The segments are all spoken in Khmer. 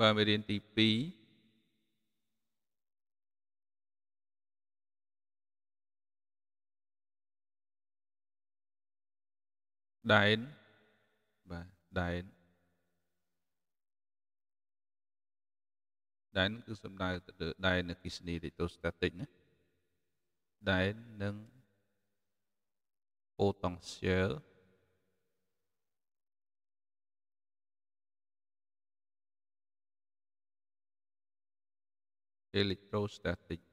បាទមេរៀនទី2ដែនបាទដែនដែនគឺសំដៅទៅលើដែនអគិសនី electrostatic ណាដែននិង potential electrostatic ။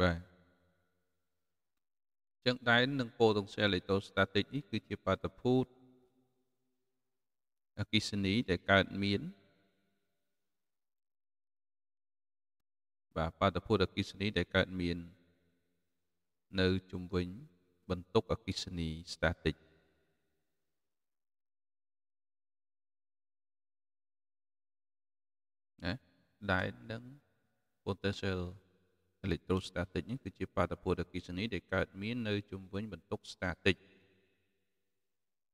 បាទចឹងដែរនឹងពោទងសែល electrostatic នេះគឺជាបាតុភូតអកិសនី ដែលកើតមានបាទបាតុភូតអកិសនីដែលកើតមាន នៅ ជំវិញ បន្ទុកអកិសនី static ដែតនិង potential electrostatic នេះគឺជាបាតុភូតអគ្គិសនីដែលកើតមាន នៅជុំវិញបន្ទុក static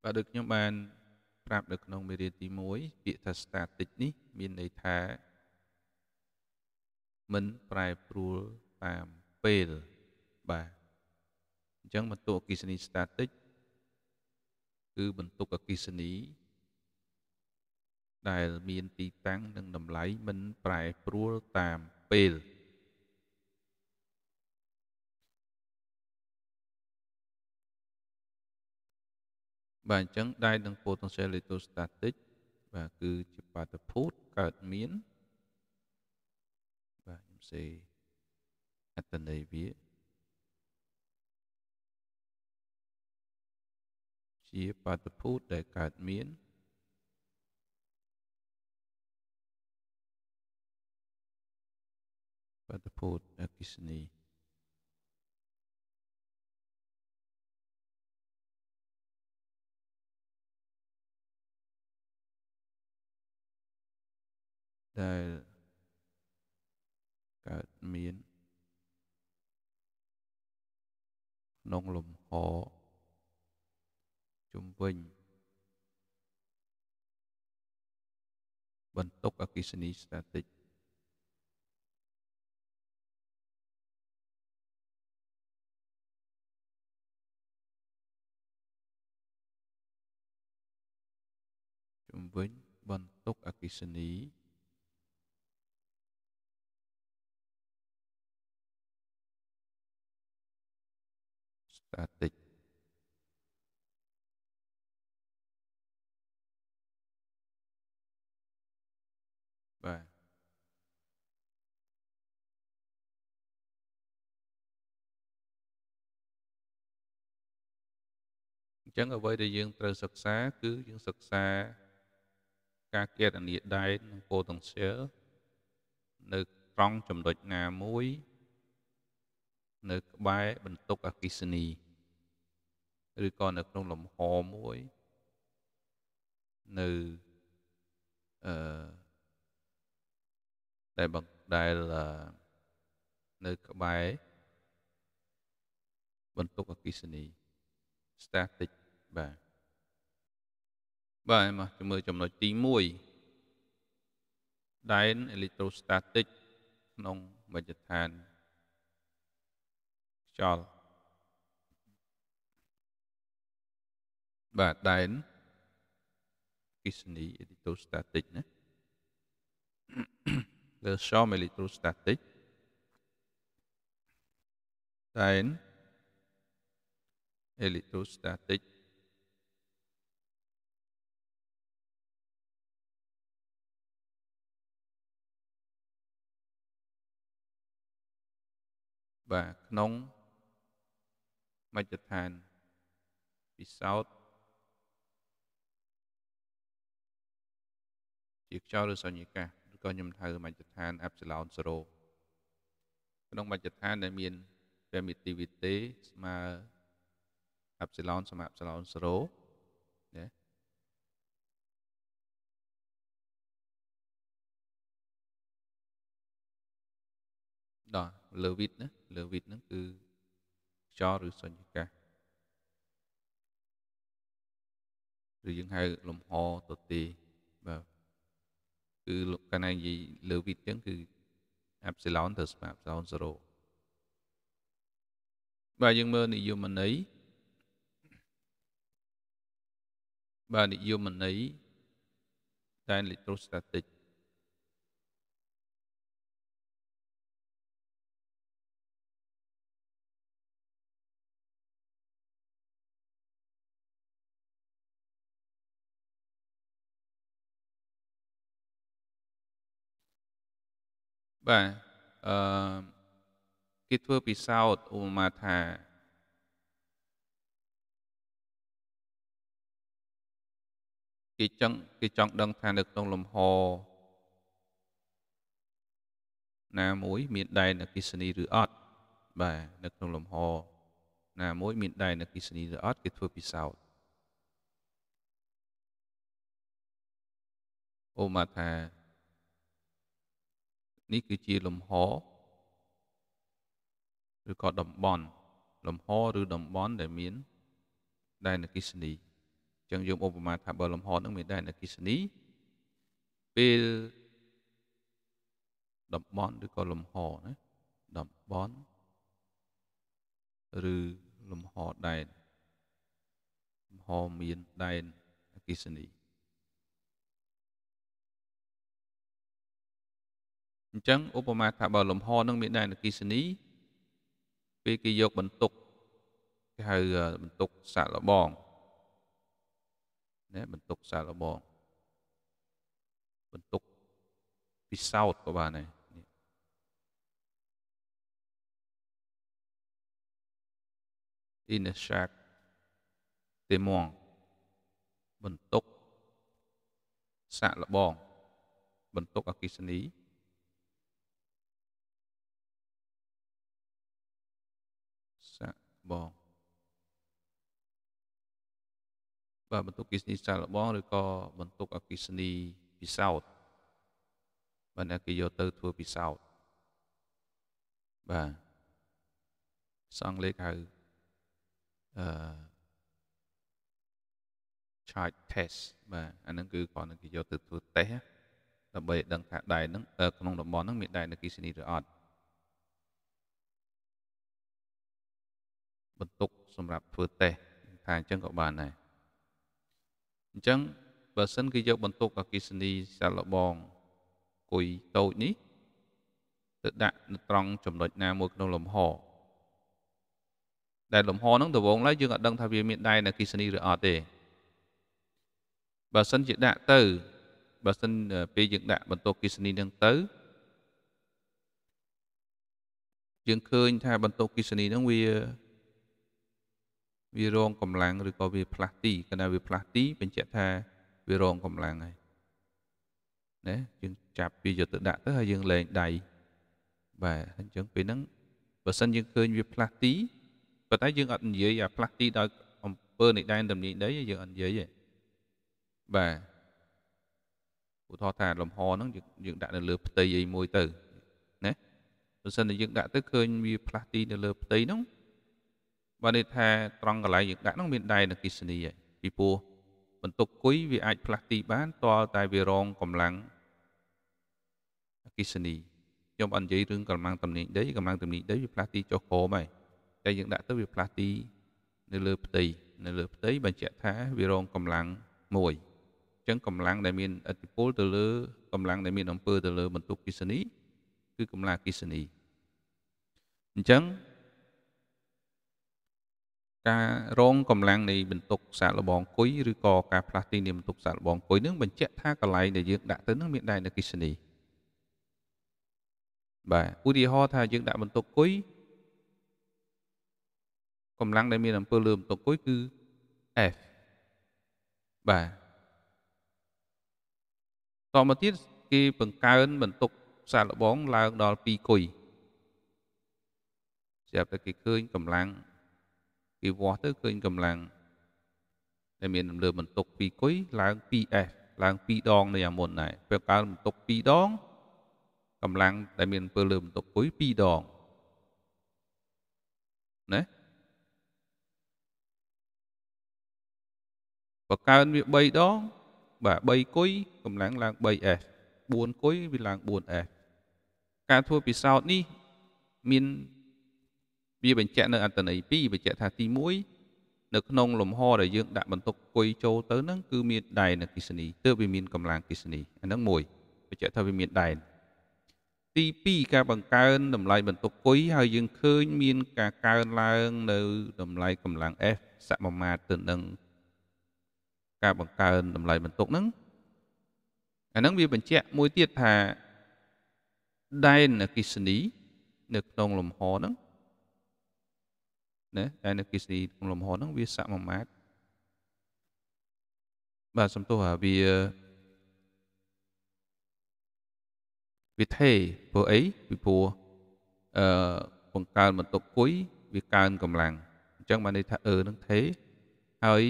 បាទដូចខ្ញុំបាន ប្រាប់នៅក្នុងមេរៀនទី1ពាក្យថា static នេះ មានន័យថាមិនប្រែប្រួលតាមពេលបាទអញ្ចឹងបន្ទុកអគ្គិសនី static គឺបន្ទុកអគ្គិសនីដែលមានទីតាំងនិងតម្លៃមិនប្រែប្រួលតាមពេលបាទអញ្ចឹងដែរនឹង potential electrostatic បាទគឺ ជាបាតុភូតកើតមាន បាទខ្ញុំសេអត្តន័យវាជាបាតុភូតដែលកើតមាន Padapod Akisni. ដែលកើតមានក្នុងលំហជំវិញបន្ទុកអកិសនីស្តាទិចជំវិញ បន្ទុកអកិសនីស្តាទិកបាទអញ្ចឹងអ្វីដែលយើងត្រូវសិក្សា គឺយើង សិក្សាការគណនាដែននិង potential នៅត្រង់ចំណុចណាមួយ នៅក្បែរបន្ទុកអគិសនី ឬក៏នៅក្នុងលំហមួយ នៅអឺដែលបង្ដែលនៅក្បែរបន្ទុកអគិសនី static បាទបាទមកជំរឿចំណុចទី1ដែន electrostatic ក្នុងបញ្ចដ្ឋានខ្យល់បាទដែនគិសនី electrostatic ណាលើសោម electrostatic ដែន electrostatic បាទក្នុងមជ្ឈដ្ឋានពិសោធន៍ជាខ្យល់ឬសញ្ញកាសឬក៏ខ្ញុំហៅមជ្ឈដ្ឋានអេបស៊ីឡូន0ក្នុងមជ្ឈដ្ឋានដែលមាន permittivity ស្មើអេបស៊ីឡូនស្មើអេបស៊ីឡូន0ណាដល់លើវិតណាលើវិទ្យហ្នឹងគឺខ្យល់ឬសុញ្ញកាសឬយើងហៅលំហទទេបាទគឺលោកកណៃនិយាយលើវិទ្យអញ្ចឹងគឺអេបស៊ីឡុនទៅស្មើអេបស៊ីឡុន0បាទយើងមើលនិយមន័យបាទនិយមន័យតែនលិត្រូស្តាទិកបាទអឺគេធ្វើពីសោតឧបមាថាគេចង់គេចង់ ដឹងថា នៅក្នុងលំហណាមួយ មានដែនអកិសនីឬអត់បាទនៅក្នុងលំហណាមួយ មាន ដែនអកិសនីឬអត់គេធ្វើពីសោតឧបមាថានេះគឺជាលំហ ឬក៏តំបន់លំហឬតំបន់ ដែលមាន ដែនអគិសនីអញ្ចឹងយើងឧបមាថាបើលំហនឹងមានដែនអគិសនីពេលតំបន់ឬក៏លំហណាតំបន់ឬលំហដែនលំហមានដែនអគិសនីញ្ចឹងឧបមាថាបើលំហនឹងមានដែនអគិសនីពេលគេយកបន្ទុក គេហៅបន្ទុកសាក់លបងណាបន្ទុកសាក់លបង បន្ទុកពិសោធន៍ក៏បានដែរអ៊ីនសាក់ទេមងបន្ទុកសាក់លបង បន្ទុកអគិសនីបងបាទបន្ទុកអគិសនីសាកល្បងឬក៏បន្ទុកអគិសនីពិសោធន៍បាទគេយកទៅធ្វើពិសោធន៍បាទសង់លេខហៅអឺ charge test បាទអាហ្នឹងគឺគ្រាន់តែគេយកទៅធ្វើតេស្តដើម្បីឲ្យដឹងថាដែរហ្នឹងក្នុងតំបន់ហ្នឹងមានដែរនៅគិសនីឬអត់បន្ទុកសម្រាប់ធ្វើតេស្តថាអញ្ចឹងក៏បានដែរអញ្ចឹងបើសិនគេយកបន្ទុកអគិសនីសាឡបងគុយតូចនេះ ទៅដាក់នៅត្រង់ចំណុចណាមួយក្នុងលំហ ដែលលំហហ្នឹងដំបូងឡើយយើងអត់ដឹងថាវាមាន ដែរនៅអគិសនីឬអត់ទេបើសិនជាដាក់ទៅ បើសិនពេលយើងដាក់បន្ទុកអគិសនីហ្នឹងទៅយើងឃើញថាបន្ទុកអគិសនីហ្នឹងវាវារងកម្លាំងឬក៏វាផ្លាស់ទីកាលណាវាផ្លាស់ទីបញ្ជាក់ថាវារងកម្លាំងហើយណាយើងចាប់វាយកទៅដាក់ទៅហើយយើងលែងដៃបាទអញ្ចឹងពេលហ្នឹងបើសិនយើងឃើញវាផ្លាស់ទីប៉ុន្តែយើង អត់និយាយអាផ្លាស់ទីដោយអំពើនៃដែនទំនាញដីយើងអត់និយាយទេបាទឧទាហរណ៍ថាលំហហ្នឹងយើងដាក់នៅលើផ្ទៃអីមួយទៅណាបើសិនតែយើងដាក់ទៅឃើញវាផ្លាស់ទីនៅលើផ្ទៃហ្នឹងបានន័យថាត្រង់កន្លែងយើងដាក់នោះមានដែនអគិសនីហើយពីព្រោះបន្ទុកគុយវាអាចផ្លាស់ទី បានទាល់តែវារងកម្លាំងអគិសនីខ្ញុំអត់និយាយរឿងកម្លាំងទំនាញដីកម្លាំងទំនាញដីវាផ្លាស់ទីចុះក្រោមហើយតែយើងដាក់ទៅវាផ្លាស់ទី នៅលើផ្ទៃនៅលើផ្ទៃបញ្ជាក់ថាវារងកម្លាំងមួយអញ្ចឹងកម្លាំងដែលមានឥទ្ធិពលទៅលើកម្លាំងដែលមានអំពើទៅលើបន្ទុកគិសនី គឺកម្លាំងគិសនីអញ្ចឹងការរងកម្លាំងនៃបន្ទុកសាកល្បងគុយឬក៏ការផ្លាស់ទីនៃបន្ទុកសាកល្បងគុយនឹងបញ្ជាក់ថាកន្លែងដែលយើងដាក់ទៅនឹងមានដែនអគិសនីបាទឧទាហរណ៍ថាយើងដាក់បន្ទុកគុយកម្លាំងដែលមានអំពើលើបន្ទុកគុយគឺ F បាទតមកទៀតគេបង្កើនបន្ទុកសាកល្បងឡើងដល់2គុយស្រាប់តែគេឃើញកម្លាំងគេវាស់ទៅឃើញកម្លាំងដែលមានលើបន្ទុក2គុយឡើង 2S ឡើង2ដងនៃអាមុនដែរពេលកើបន្ទុក2ដងកម្លាំងដែលមានអំពើលើបន្ទុកគុយ2ដងណាបកើនវា3ដងបាទ3គុយកម្លាំងឡើង 3S 4គុយវាឡើង 4S ការធ្វើពិសោធន៍នេះមានវាបញ្ជាក់នៅអត្តន័យ2បញ្ជាក់ថាទី1នៅក្នុងលំហដែលយើងដាក់បន្ទុកគុយចូលទៅហ្នឹងគឺមានដែនអគិសនីទើបវាមានកម្លាំងអគិសនីអាហ្នឹងមួយបញ្ជាក់ថាវាមានដែនទី2ការបង្កើនតម្លៃបន្ទុកគុយហើយយើង ឃើញមានការកើនឡើងនៅតម្លៃកម្លាំង F សមមាត្រទៅនឹងការបង្កើនតម្លៃបន្ទុកហ្នឹងអាហ្នឹងវាបញ្ជាក់មួយទៀតថាដែនអគិសនី នៅក្នុងលំហហ្នឹងណាដែលនៅគិសនីក្នុងលំហហ្នឹងវាស័កមួយម៉ាតបាទសំទោសថាវាវាថេព្រោះអីពីព្រោះអឺបង្កើនបន្ទុកគុយវាកើនកម្លាំងអញ្ចឹងបានន័យថាអឺនឹងថេហើយ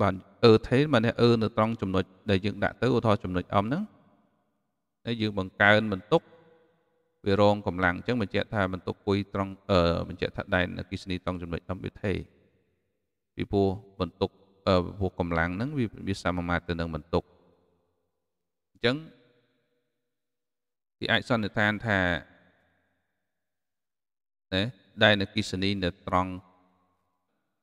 បាទអឺថេបានន័យអឺនៅត្រង់ចំណុចដែលយើងដាក់ទៅឧទាហរណ៍ចំណុចអំហ្នឹងហើយយើង បង្កើនបន្ទុកវារងកម្លាំងអញ្ចឹងបញ្ជាក់ថាបន្ទុកពុយត្រង់អឺបញ្ជាក់ថាដែនអគិសនីត្រង់ចំណុចអំវិធេពីព្រោះបន្ទុកអឺព្រោះកម្លាំងហ្នឹងវាវាសមាមាត្រទៅនឹងបន្ទុកអញ្ចឹងគេអាចសន្និដ្ឋានថាណាដែនអគិសនីនៅត្រង់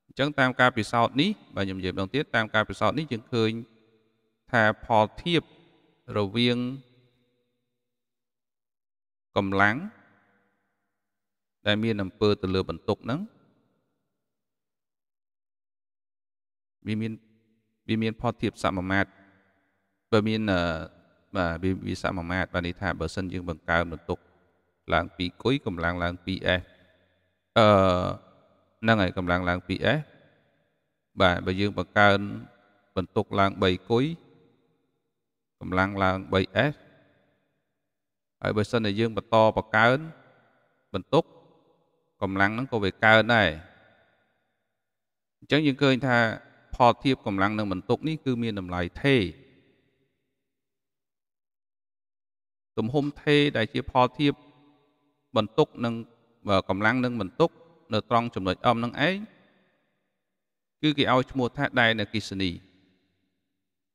អញ្ចឹងតាមការពិសោធន៍នេះបើខ្ញុំនិយាយម្ដងទៀតតាមការពិសោធន៍នេះយើងឃើញថាផលធៀបរវាងកម្លាំងដែលមានអំពើទៅលើបន្ទុកហ្នឹងវាមានវាមានផតធៀបសមមាត្របើមានបាទវាវាសមមាត្របានន័យថាបើសិនយើងបង្កើន បន្ទុកឡើង2គុយកម្លាំងឡើង 2S អឺហ្នឹងហើយកម្លាំងឡើង 2S បាទបើយើងបង្កើនបន្ទុកឡើង3គុយកម្លាំងឡើង 3S ហើយបើសិនតែយើងបន្តបកើនបន្ទុកកម្លាំងហ្នឹងក៏វាកើនដែរអញ្ចឹងយើងឃើញថាផលធៀបកម្លាំងនិងបន្ទុកនេះគឺមានតម្លៃថេរទំហំថេរដែលជាផលធៀបបន្ទុកនិងកម្លាំងនិងបន្ទុក នៅ ត្រង់ចំណុចអមនឹងឯងគឺគេឲ្យឈ្មោះថាដែនអកិសនី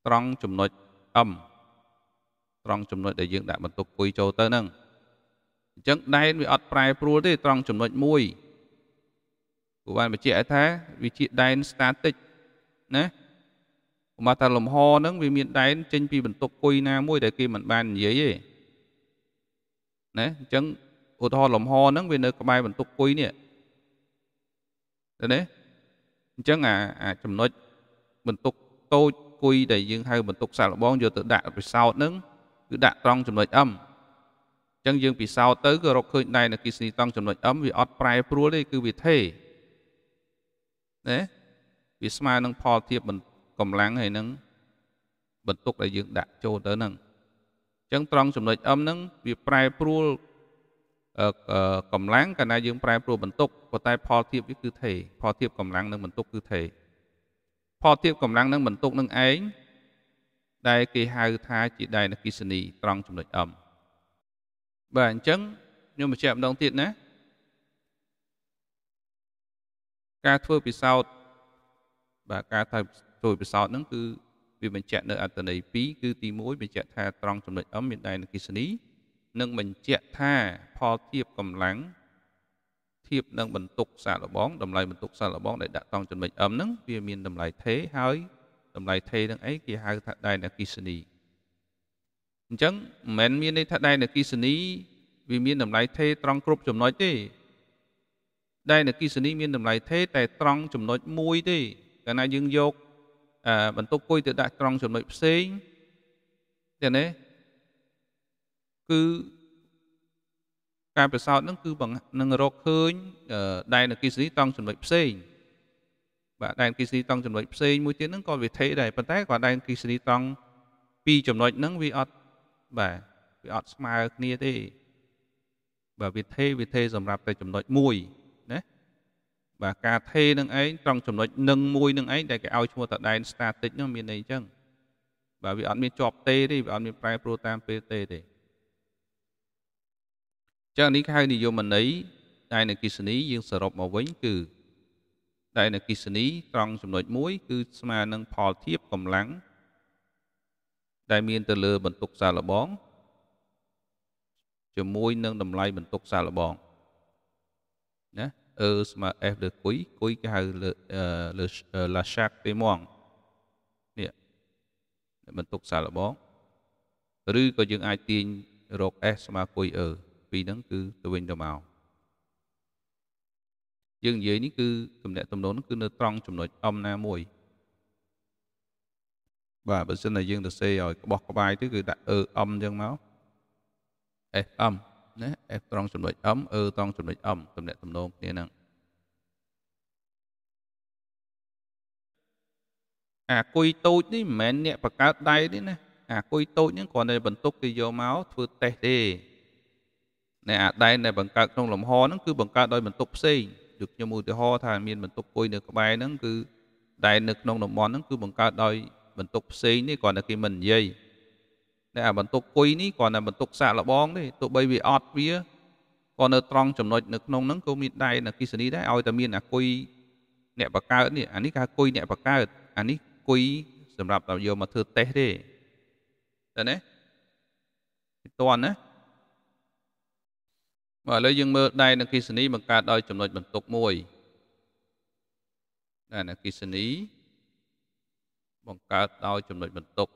ត្រង់ចំណុចអមត្រង់ចំណុចដែលយើងដាក់បន្ទុកពុយចូលទៅហ្នឹងអញ្ចឹងដែនវាអត់ប្រែប្រួលទេត្រង់ចំណុចមួយគូបានបញ្ជាក់ថាវាជាដែន static ណាព្រោះថាលំហហ្នឹងវាមានដែនចេញពីបន្ទុកពុយណាមួយដែលគេមិនបាននិយាយទេណាអញ្ចឹងឧទាហរណ៍លំហហ្នឹងវានៅក្បែរបន្ទុកពុយនេះណាអញ្ចឹងអាអាចំណុចបន្ទុកតូចគុយដែលយើងហៅបន្ទុកសាក់លបងយកទៅដាក់ពិសោធន៍ហ្នឹងគឺដាក់ត្រង់ចំណុច M អញ្ចឹងយើងពិសោធន៍ទៅគឺរកឃើញដែរនៅគិសនីតង់ចំណុច M វាអត់ប្រែប្រួលទេគឺវាថេណាវាស្មើនឹងផលធៀបកម្លាំងហើយនឹងបន្ទុកដែលយើងដាក់ចូលទៅហ្នឹងអញ្ចឹងត្រង់ចំណុច M ហ្នឹងវាប្រែប្រួលកម្លាំងកាលណាយើងប្រែប្រួលបន្ទុកប៉ុន្តែផលធៀបវាគឺថេផលធៀបកម្លាំងនិងបន្ទុកគឺថេផលធៀបកម្លាំងនិងបន្ទុកនឹងឯងដែលគេហៅថាជាដែនអគិសនីត្រង់ចំណុច M បាទអញ្ចឹងខ្ញុំបញ្ជាក់ម្ដងទៀតណាការធ្វើពិសោធន៍បាទការធ្វើពិសោធន៍ហ្នឹងគឺវាបញ្ជាក់នៅអត្តន័យ2គឺទី1បញ្ជាក់ថាត្រង់ចំណុច M មានដែនអគិសនីនិងបញ្ជាក់ថាផលធៀបកម្លាំងធៀបនឹងបន្ទុកសារលបងតម្លៃបន្ទុកសារលបងដែលដាក់ត្រង់ចំណុច M ហ្នឹងវាមានតម្លៃថេរហើយតម្លៃថេរនឹងអីគេហៅថាដែនអគិសនីអញ្ចឹងមិនមែនមានន័យថាដែនអគិសនីវាមានតម្លៃថេរត្រង់គ្រប់ចំណុចទេ ដែនអគិសនី មានតម្លៃថេរតែត្រង់ចំណុចមួយទេកាលណាយើងយកបន្ទុកគុយទៅដាក់ត្រង់ចំណុចផ្សេងទេណាគឺការប្រសោតនឹង គឺនឹងរកឃើញ ដែនអគិសនីត្រង់ចំណុចផ្សេងបាទដែនគីស្នីតង់ចំណុចផ្សេងមួយទៀតហ្នឹងក៏វាថេដែរប៉ុន្តែគាត់ដែនគីស្នីតង់ពីរចំណុចហ្នឹងវាអត់បាទវាអត់ស្មើគ្នាទេបាទវាថេវាថេសម្រាប់តែចំណុចមួយណាបាទការថេនឹងឯងត្រង់ចំណុចនឹងមួយនឹងឯងដែលគេឲ្យឈ្មោះតដែន static ហ្នឹងមានន័យអញ្ចឹងបាទវាអត់មានជាប់ទេទេវាអត់មានប្រែប្រួលតាមពេលទេទេចឹងនេះគេហៅនិយមន័យតែនៅគិសនីយើងសរុបមកវិញគឺដែលនៅគិសនីត្រង់ចំណុច1គឺស្មើនឹងផលធៀបកម្លាំងដែលមានទៅលើ បន្ទុកសារលបងជាមួយនឹងតម្លៃបន្ទុកសារលបងណាអឺស្មើ F លើគុយគុយគេហៅលើលើ la shack ទេមកនេះបន្ទុកសារលបងឬក៏យើងអាចទាញរក S ស្មើគុយ E ពីរហ្នឹងគឺទៅវិញទៅមកយើងនិយាយនេះគឺទំនាក់ទំនងគឺនៅត្រង់ចំណុចអំណាមួយបាទបើសិនតែយើងទៅសេឲ្យក្បោះក្បាយទៅគឺដាក់អឺអំអញ្ចឹងមក FM ណា F ត្រង់ចំណុច M អឺត្រង់ចំណុច M ទំនាក់ទំនងគ្នាហ្នឹងអាគុយតូចនេះមិនមែនអ្នកបង្កើតដៃទេណា អាគុយតូចហ្នឹងគ្រាន់តែបន្ទុកគេយកមកធ្វើតេស្តទេណែអាដៃដែលបង្កើតក្នុងលំហហ្នឹងគឺបង្កើតដោយបន្ទុកផ្សេងដូចខ្ញុំឧទាហរណ៍ថាមានបន្ទុកពុយនៅក្បែរហ្នឹងគឺដែលនៅក្នុងតំបន់ហ្នឹងគឺបង្កើតដោយបន្ទុកផ្សេងនេះគ្រាន់តែគេមិននិយាយតែអាបន្ទុកពុយនេះគ្រាន់តែបន្ទុកសាកល្បងទេទោះបីវាអត់វាក៏នៅត្រង់ចំណុចនៅក្នុងហ្នឹងក៏មានដែរអគិសនីដែរឲ្យតែមានអាគុយអ្នកបកើតនេះអានេះគេគុយអ្នកបកើតអានេះគុយសម្រាប់តែយកមកធ្វើតេស្តទេតើណាមិនតន់ណាបាទឥឡូវយើងមើលដែនអគិសនីបង្កើតដោយចំណុចបន្ទុកមួយដែនអគិសនីបង្កើតដោយចំណុចបន្ទុក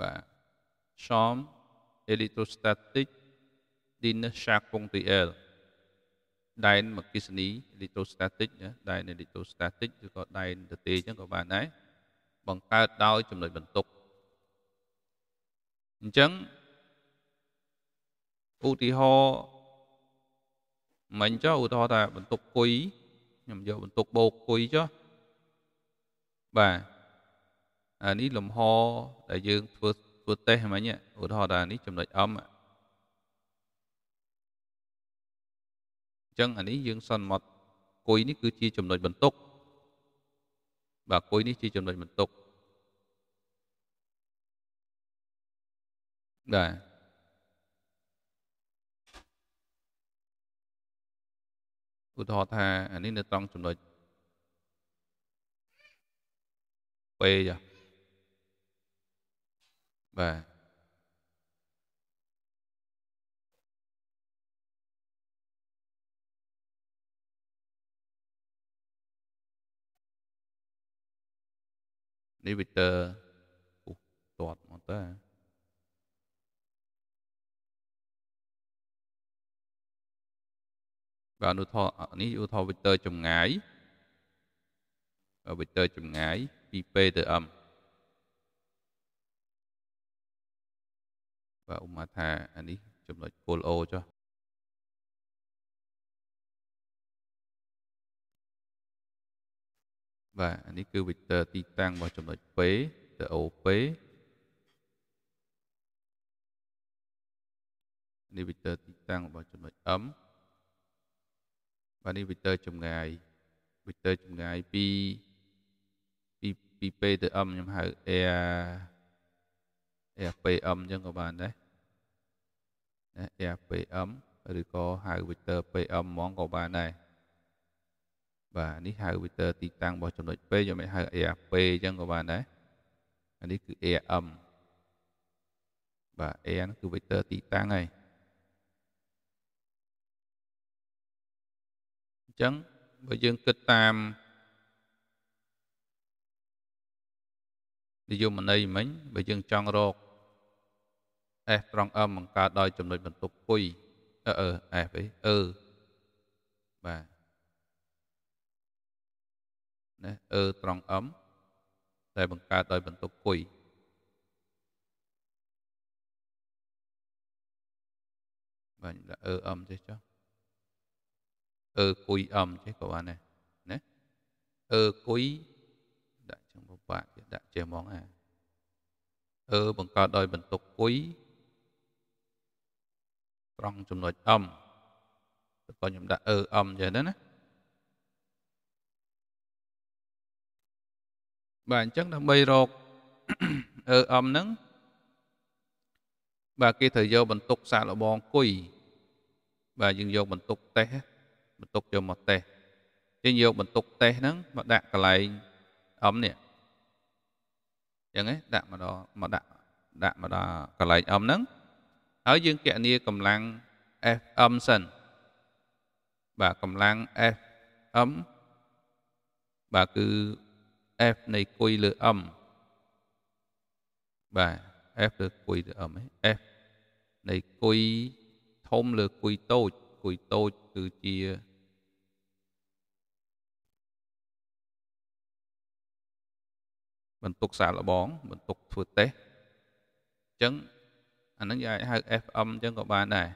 បាទ charm electrostatic ดินชักปงตีเอลដែនមកគិសនី electrostatic ណាដែន electrostatic ឬក៏ដែនទទេអញ្ចឹងក៏បានដែរបង្កើតដោយចំណុចបន្ទុកអញ្ចឹងឧទាហរណ៍មិញចុះឧទាហរណ៍ថាបន្ទុកគុយខ្ញុំយកបន្ទុកបោកគុយចុះបាទអានេះលំហដែលយើងធ្វើធ្វើតេស្តហ្មងឧទាហរណ៍ថានេះចំណុចអឹមចឹងអានេះយើងសន្មត់គុយនេះគឺជាចំណុចបន្ទុកបាទគុយនេះជាចំណុចបន្ទុកបាទឧទាហរណ៍ថាអានេះនៅត្រង់ចំណុច P ចាបាទនេះ Victor ពុះតាត់មកតាបាទឧទាហរណ៍នេះឧទាហរណ៍ Victor ចម្ងាយ Victor ចម្ងាយ ពី P ទៅ M បាទឧបមាថាអានេះចំណុច pull O ចុះបាទអានេះគឺ vector ទីតាំងរបស់ចំណុច P ទៅ OP នេះ vector ទីតាំងរបស់ចំណុច M បាទនេះ vector ចម្ងាយ vector ចម្ងាយពីពីពី P ទៅ M ខ្ញុំហៅ air air PM អញ្ចឹងក៏បានដែរណា air PM ឬក៏ហៅ vector PM ហ្មងក៏បានដែរបាទនេះហៅ vector ទីតាំងរបស់ចំណុច P យើងមិនហៅ AP អញ្ចឹងក៏បានដែរអានេះគឺ AM បាទ A ហ្នឹងគឺ vector ទីតាំងហើយអញ្ចឹងបើយើងគិតតាមនិយមន័យមិញបើយើងចង់រក S ត្រង់ M បង្កើតដោយចំណុចបន្ទុកពុយអឺអឺ F អីអឺបាទណាអឺត្រង់អឹមតែបង្កើតដោយបន្ទុកគុយបាទខ្ញុំដាក់អឺអឹមចេះចុះអឺគុយអឹមចេះក៏បានដែរណាអឺគុយដាក់ចឹងពិបាកដាក់ចេះហ្មងអាអឺបង្កើតដោយ បន្ទុកគុយត្រង់ចំណុចអឹមតែគាត់ខ្ញុំដាក់អឺអឹមចេះទៅណាបាទអញ្ចឹងដើម្បីរកអឺអំហ្នឹងបាទគេត្រូវយកបន្ទុកសាកល្បងគុយបាទយើងយកបន្ទុកតេសបន្ទុកយកមកតេសយើងយកបន្ទុកតេសហ្នឹងមកដាក់កន្លែងអំនេះអញ្ចឹងឯងដាក់មកដល់មកដាក់ដាក់មកដល់កន្លែងអំហ្នឹងហើយយើងគណនាកម្លាំង FM សិនបាទកម្លាំង FM បាទគឺ F នៃគុយលើ M បាទ F លើគុយលើ M ហ្នឹង F នៃគុយធំលើគុយតូចគុយតូចគឺជាបន្ទុកសាកល្បងបន្ទុកធ្វើតេស្តអញ្ចឹងអាហ្នឹងយើងអាចហៅ FM អញ្ចឹងក៏បានដែរ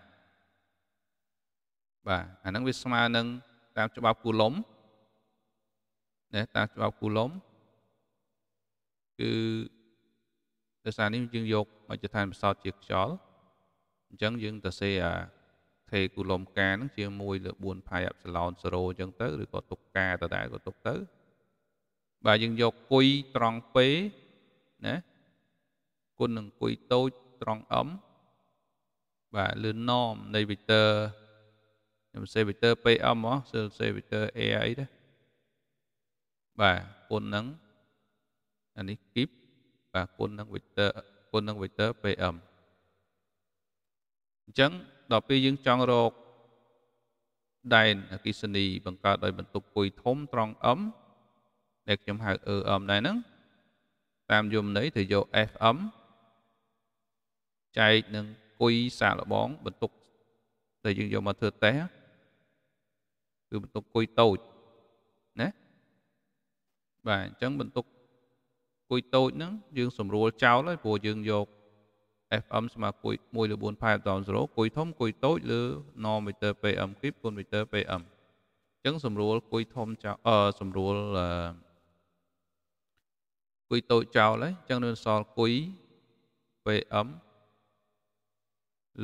បាទអាហ្នឹងវាស្មើនឹងតាមច្បាប់គូឡុំណាតាមច្បាប់គូឡុំគឺដោយសារនេះយើងយកមជ្ឈដ្ឋានផ្សោតជាខ្យល់អញ្ចឹងយើងទៅសេអាថេគូឡុំកានឹងជាមួយលើ4ផៃអប្សឡោន0អញ្ចឹងទៅឬក៏ទុកកាតដែលក៏ទុកទៅបាទយើងយកគុយត្រង់ពេណាគុណនឹងគុយតូចត្រង់អឹមបាទលឿន norm នៃ vector ខ្ញុំសេ vector PM ហ៎សេ vector A អីដែរបាទគុណនឹង0អានេះ keep បាទគុណនឹង vector គុណនឹង vector pm អញ្ចឹងដល់ពេលយើងចង់រកដែនអគិសនីបង្កើតដោយបន្ទុកពុយធំត្រង់ m ដែលខ្ញុំហៅ m ដែរហ្នឹងតាមយមន័យទៅយក fm ចែកនឹងគុយសាកល្បងបន្ទុកដែលយើងយកមកធ្វើតេស្តគឺបន្ទុកគុយតូចណាបាទអញ្ចឹងបន្ទុកគួយតូចហ្នឹងយើងសម្រួលចោលហើយព្រោះយើងយក FM ស្មើគួយ1.4ផែដង0គួយធំគួយតូចលើ nanometer PM គីប nanometer PM អញ្ចឹងសម្រួលគួយធំចោលអឺសម្រួលគួយតូចចោលហើយអញ្ចឹងនៅសល់គួយ PM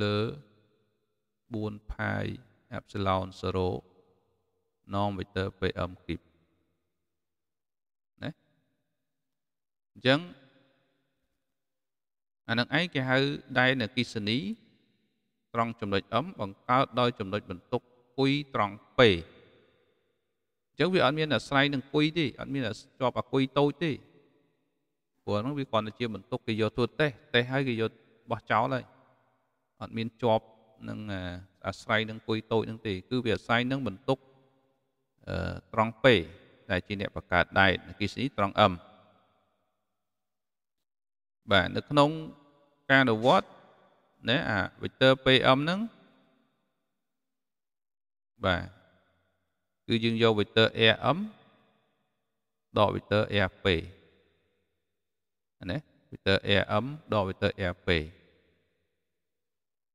លើ4ផាយអេប្សិឡុន0 nanometer PM គីបអញ្ចឹងអានឹងឯងគេហៅដែនអកិសនីត្រង់ចំណុច M បង្កើតដោយចំណុចបន្ទុកគុយត្រង់ P អញ្ចឹងវាអត់មានអាស្រ័យនឹងគុយទេអត់មានជាប់អាគុយតូចទេព្រោះហ្នឹងវាគ្រាន់តែជាបន្ទុកគេយកធ្វើតេស្តតេស្តហើយគេយកបោះចោលហើយអត់មានជាប់នឹងអាស្រ័យនឹងគុយតូចហ្នឹងទេ គឺវាអាស្រ័យនឹងបន្ទុកត្រង់ P ដែលជាអ្នកបង្កើតដែនអកិសនីត្រង់ M បាទនៅក្នុងការអនុវត្តណាអា vector PM ហ្នឹងបាទគឺយើងយក vector RM ដក vector RP ណា vector RM ដក vector RP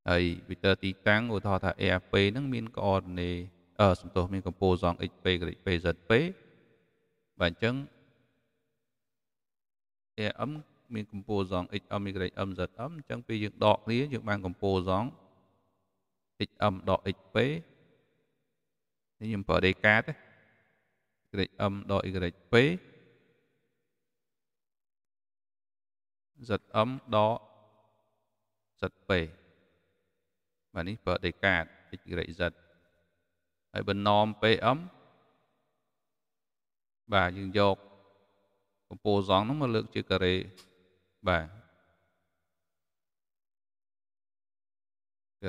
ហើយ vector ទីតាំងឧទាហរណ៍ថា RP ហ្នឹងមាន coordinate អឺសំទោសមានកម្ពស់ zone XP ក្រេច PZP បាទអញ្ចឹង RM មានកម្ពស់សង x m y m z m អញ្ចឹងពេលយើងដកគ្នាយើងបានកម្ពស់សង x m ដក x p នេះខ្ញុំប្រើដេកាតទេ y m ដក y p z m ដក z p បាទនេះប្រើដេកាត x y z ហើយបើណម pm បាទយើងយកកម្ពស់សងនោះមកលើកជាការ៉េ và vâng.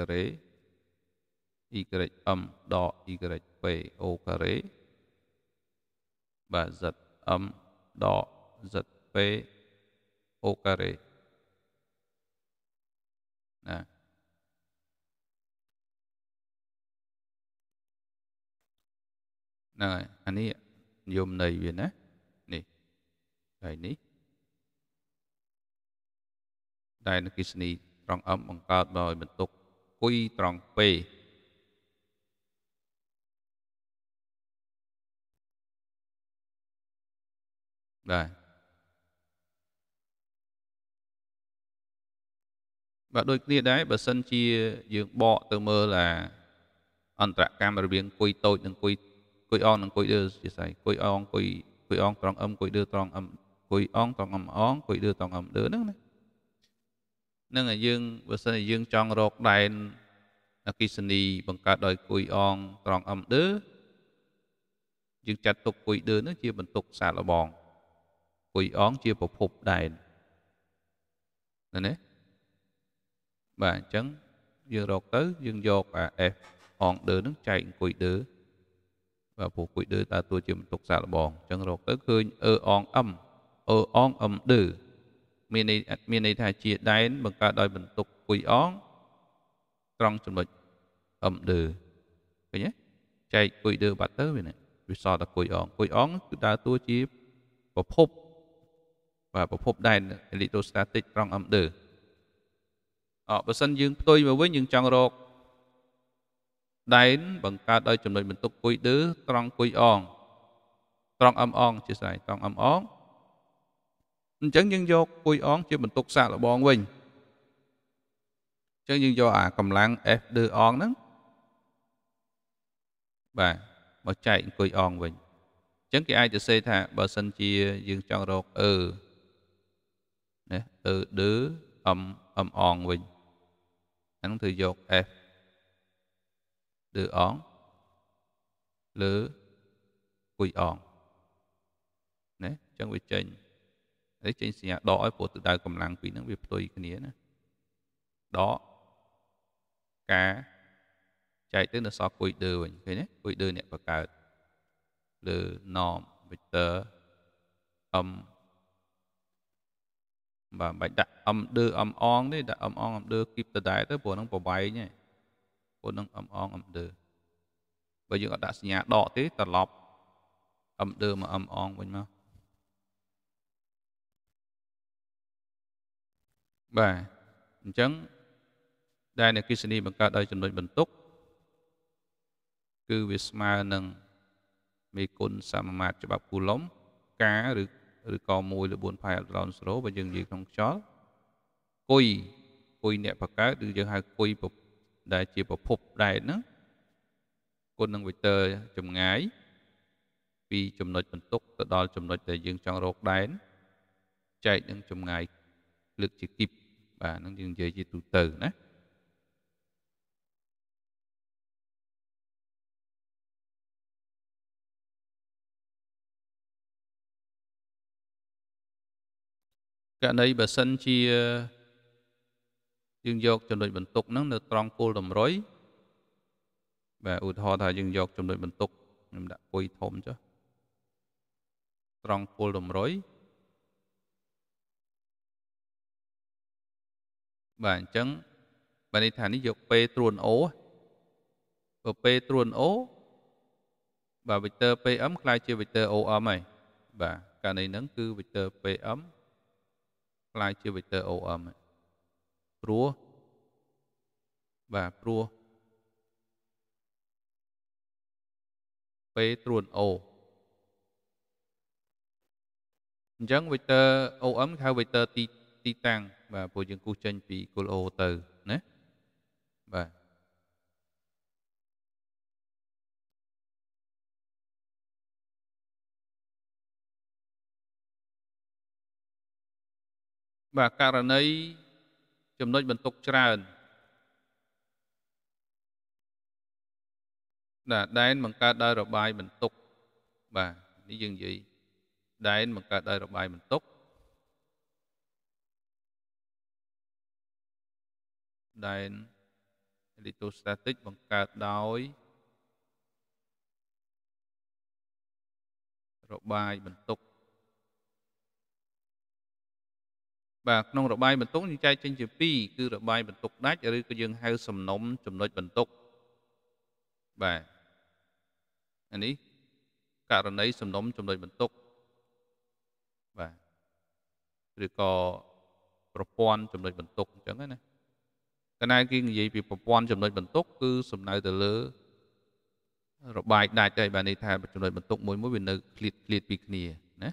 carré y âm đo y về o carré và giật âm đo giật p o carré Nè. Nè, anh ấy យមន័យវាណានេះហើយនេះដែលនគិសនីត្រង់អឹមបង្កើតដោយបន្ទុកគុយត្រង់ពេបាទបាទដូចគ្នាដែរបើសិនជា យើងបកទៅមើលអាអន្តរកម្មរវាងគុយតូចនិងគុយគុយអងនិងគុយដឺជាស្អីគុយអងគុយគុយអងត្រង់អឹមគុយដឺត្រង់អឹមគុយអងត្រង់អឹមអងគុយដឺត្រង់អឹមដឺហ្នឹងណានឹងយើងបើសិនជាយើងចង់រកដែនអកិសនី បង្កើតដោយគុយអងត្រង់អឹមដឺយើងចាត់ទុកគុយដឺនឹងជាបន្ទុកសាឡបងគុយអងជាប្រភពដែនណាណាបាទអញ្ចឹងយើងរកទៅយើងយកអា F អងដឺនឹងចែកអង្គុយដឺបាទព្រោះគុយដឺតើតួជាបន្ទុកសាឡបងអញ្ចឹងរកទៅឃើញ E អង M E អង M ដឺមានន័យមានន័យថាជាដែនបង្កើតដោយបន្ទុកគុយអង ត្រង់ចំណុចអឹមដឺឃើញទេចែកគុយដឺបាត់ទៅវាវាសល់តែគុយអងគុយអងគឺដើរតួជាប្រភពបាទប្រភពដែន electrostatic ត្រង់អឹមដឺអបើសិនយើងផ្ទុយមកវិញយើងចង់រកដែនបង្កើតដោយចំណុចបន្ទុកគុយដឺត្រង់គុយអងត្រង់អឹមអង ជាស្រ័យត្រង់អឹមអងអញ្ចឹងយើងយកពុយអងជាបន្ទុកសាកល្បងវិញអញ្ចឹងយើងយកអាកម្លាំង F ដឺអងហ្នឹងបាទមកចែកអង្គុយអងវិញអញ្ចឹងគេអាចទៅសេថាបើសិនជាយើងចង់រកអឺណាអឺដឺអមអមអងវិញអានោះធ្វើយក F ដឺអងលើអង្គុយអងណាអញ្ចឹងវាចេញហើយចេញសញ្ញាដកឲ្យព្រោះទៅដៅកម្លាំងពីរនឹងវាផ្ទុយគ្នាណាដកការចែកទៅនៅសល់គួយដឺវិញឃើញទេគួយដឺអ្នកបង្កើតលើ norm vector m បាទបាច់ដាក់ m ដឺ m អងទេដាក់ m អង m ដឺគីបតដែរទៅព្រោះនឹងប្រវែងហ៎ព្រោះនឹង m អង m ដឺបើយើងអត់ដាក់សញ្ញាដកទេត្រឡប់ m ដឺមក m អងវិញមកបាទអញ្ចឹងដែលអ្នកគិសនីបង្កើតដោយចំណុចបន្ទុក គឺវាស្មើនឹងមេគុណសមាមាត្រច្បាប់គូឡុំការឬឬក៏1ឬ4ផែអត់ឡន0បើយើងនិយាយក្នុងខ្យល់គុយគុយអ្នកបង្កើតឬយើងហៅគុយដែលជាប្រភពដែកហ្នឹងគុណនឹងវិទ័រចម្ងាយ ពីចំណុចបន្ទុកទៅដល់ចំណុចដែលយើងចង់រកដែនចែកនឹងចម្ងាយលើកជាគីបបាទហ្នឹងយើងនិយាយជាទូទៅណាករណីបើសិនជាយើងយកចំណុចបន្ទុកហ្នឹងនៅត្រង់គោលតម្រុយបាទឧទាហរណ៍ថា យើងយក ចំណុចបន្ទុកខ្ញុំដាក់ពុយធំចុះត្រង់គោលតម្រុយបាទអញ្ចឹងបើនេះថានេះយកពេត្រួនអូបើពេត្រួនអូបាទ vector PM ខ្លាយជា vector OM ហើយបាទករណីហ្នឹងគឺ vector PM ខ្លាយជា vector OM ព្រោះបាទព្រោះ P ត្រួន O អញ្ចឹង vector OM គេហៅ vector ទីទីតាំងបាទព្រោះយើងគូសចេញពីគោលអូទៅណាបាទបាទករណីចំណុចបន្ទុកច្រើនបាទដែនបង្កើតដោយរបាយបន្ទុកបាទនេះយើងនិយាយដែនបង្កើតដោយរបាយបន្ទុកដែន electrostatic បង្កើតដោយរបាយបន្ទុកបាទក្នុងរបាយបន្ទុកយើងចែកចេញជា2គឺរបាយបន្ទុកដាច់ឬក៏យើងហៅសំណុំ ចំណុចបន្ទុកបាទអានេះករណីសំណុំចំណុចបន្ទុកបាទឬក៏ប្រព័ន្ធចំណុចបន្ទុកអញ្ចឹងណាកណែគេនិយាយពីប្រព័ន្ធចំណុចបន្ទុកគឺសំដៅទៅលើរបាយដាច់ហើយបាទនេះថាចំណុចបន្ទុកមួយមួយវានៅឃ្លាតឃ្លាតពីគ្នាណា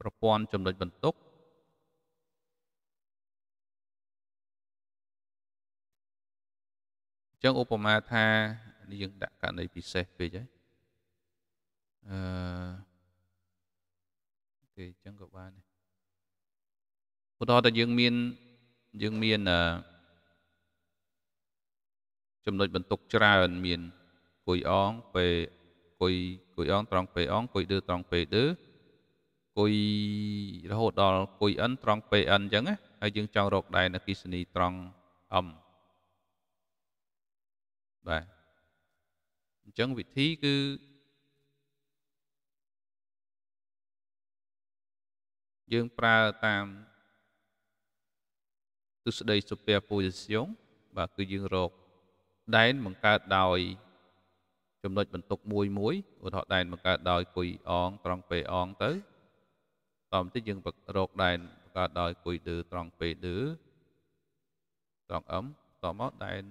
ប្រព័ន្ធចំណុចបន្ទុកចឹងឧបមាថានេះយើងដាក់ករណីពិសេសពេកហើយអឺគេចឹងក៏បានដែរឧទាហរណ៍ថាយើងមានយើងមានចំណុចបន្ទុកច្រើនមានគុយអងពេលគុយគុយអងត្រង់ពេលអងគុយដឺត្រង់ពេលដឺគុយរហូតដល់គុយអិនត្រង់ពេលអិនអញ្ចឹងណាហើយយើងចង់រកដែរនៅគិសនីត្រង់អឹមបាទអញ្ចឹងវិធីគឺយើងប្រើតាមទស្សដីសុភៈពុយសយងបាទគឺយើងរកដែនបង្កើតដោយ ចំណុចបន្ទុកមួយមួយឧទាហរណ៍ដែនបង្កើតដោយគុយអងត្រង់ពេអងទៅតោះបន្តិចយើងរក ដែនបង្កើតដោយគុយឌឺត្រង់ពេឌឺត្រង់អឹមតោះមកដែន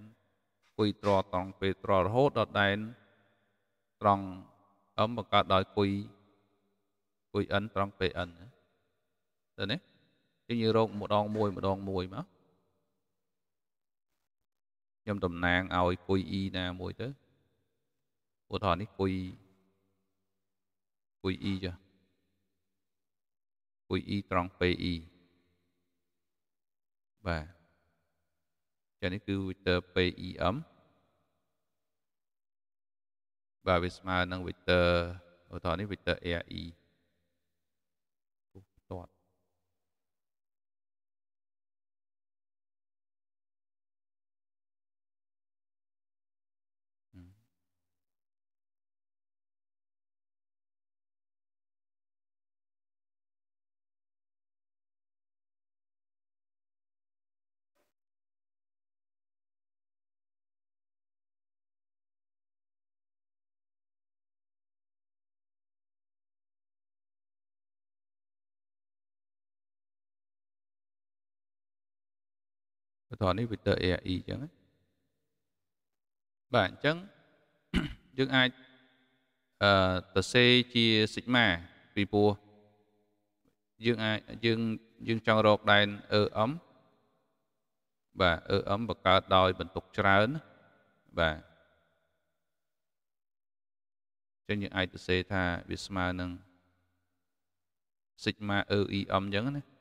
គុយត្រត្រង់ពេត្ររហូតដល់ដែនត្រង់អឹមបង្កើតដោយគុយគុយអិនត្រង់ពេអិនទៅនេះយើងរកម្ដងមួយម្ដងមួយមកខ្ញុំតំណាងឲ្យគុយអ៊ីណាមួយទៅឧទាហរណ៍នេះគុយគុយអ៊ីចាគុយអ៊ីត្រង់ PE បាទចានេះគឺ vector PEM បាទវាស្មើនឹង vector ឧទាហរណ៍នេះ vector AE ឧទាហរណ៍នេះវាទៅ AI អញ្ចឹងបាទអញ្ចឹងយើងអាចអឺទៅសេជា sigma ពីព្រោះយើងអាចយើងយើងចង់រកដែន EM បាទ EM បង្កើតដោយ បន្ទុកច្រើនបាទចឹងយើងអាចទៅសេថាវាស្មើនឹង sigma EM អញ្ចឹងណា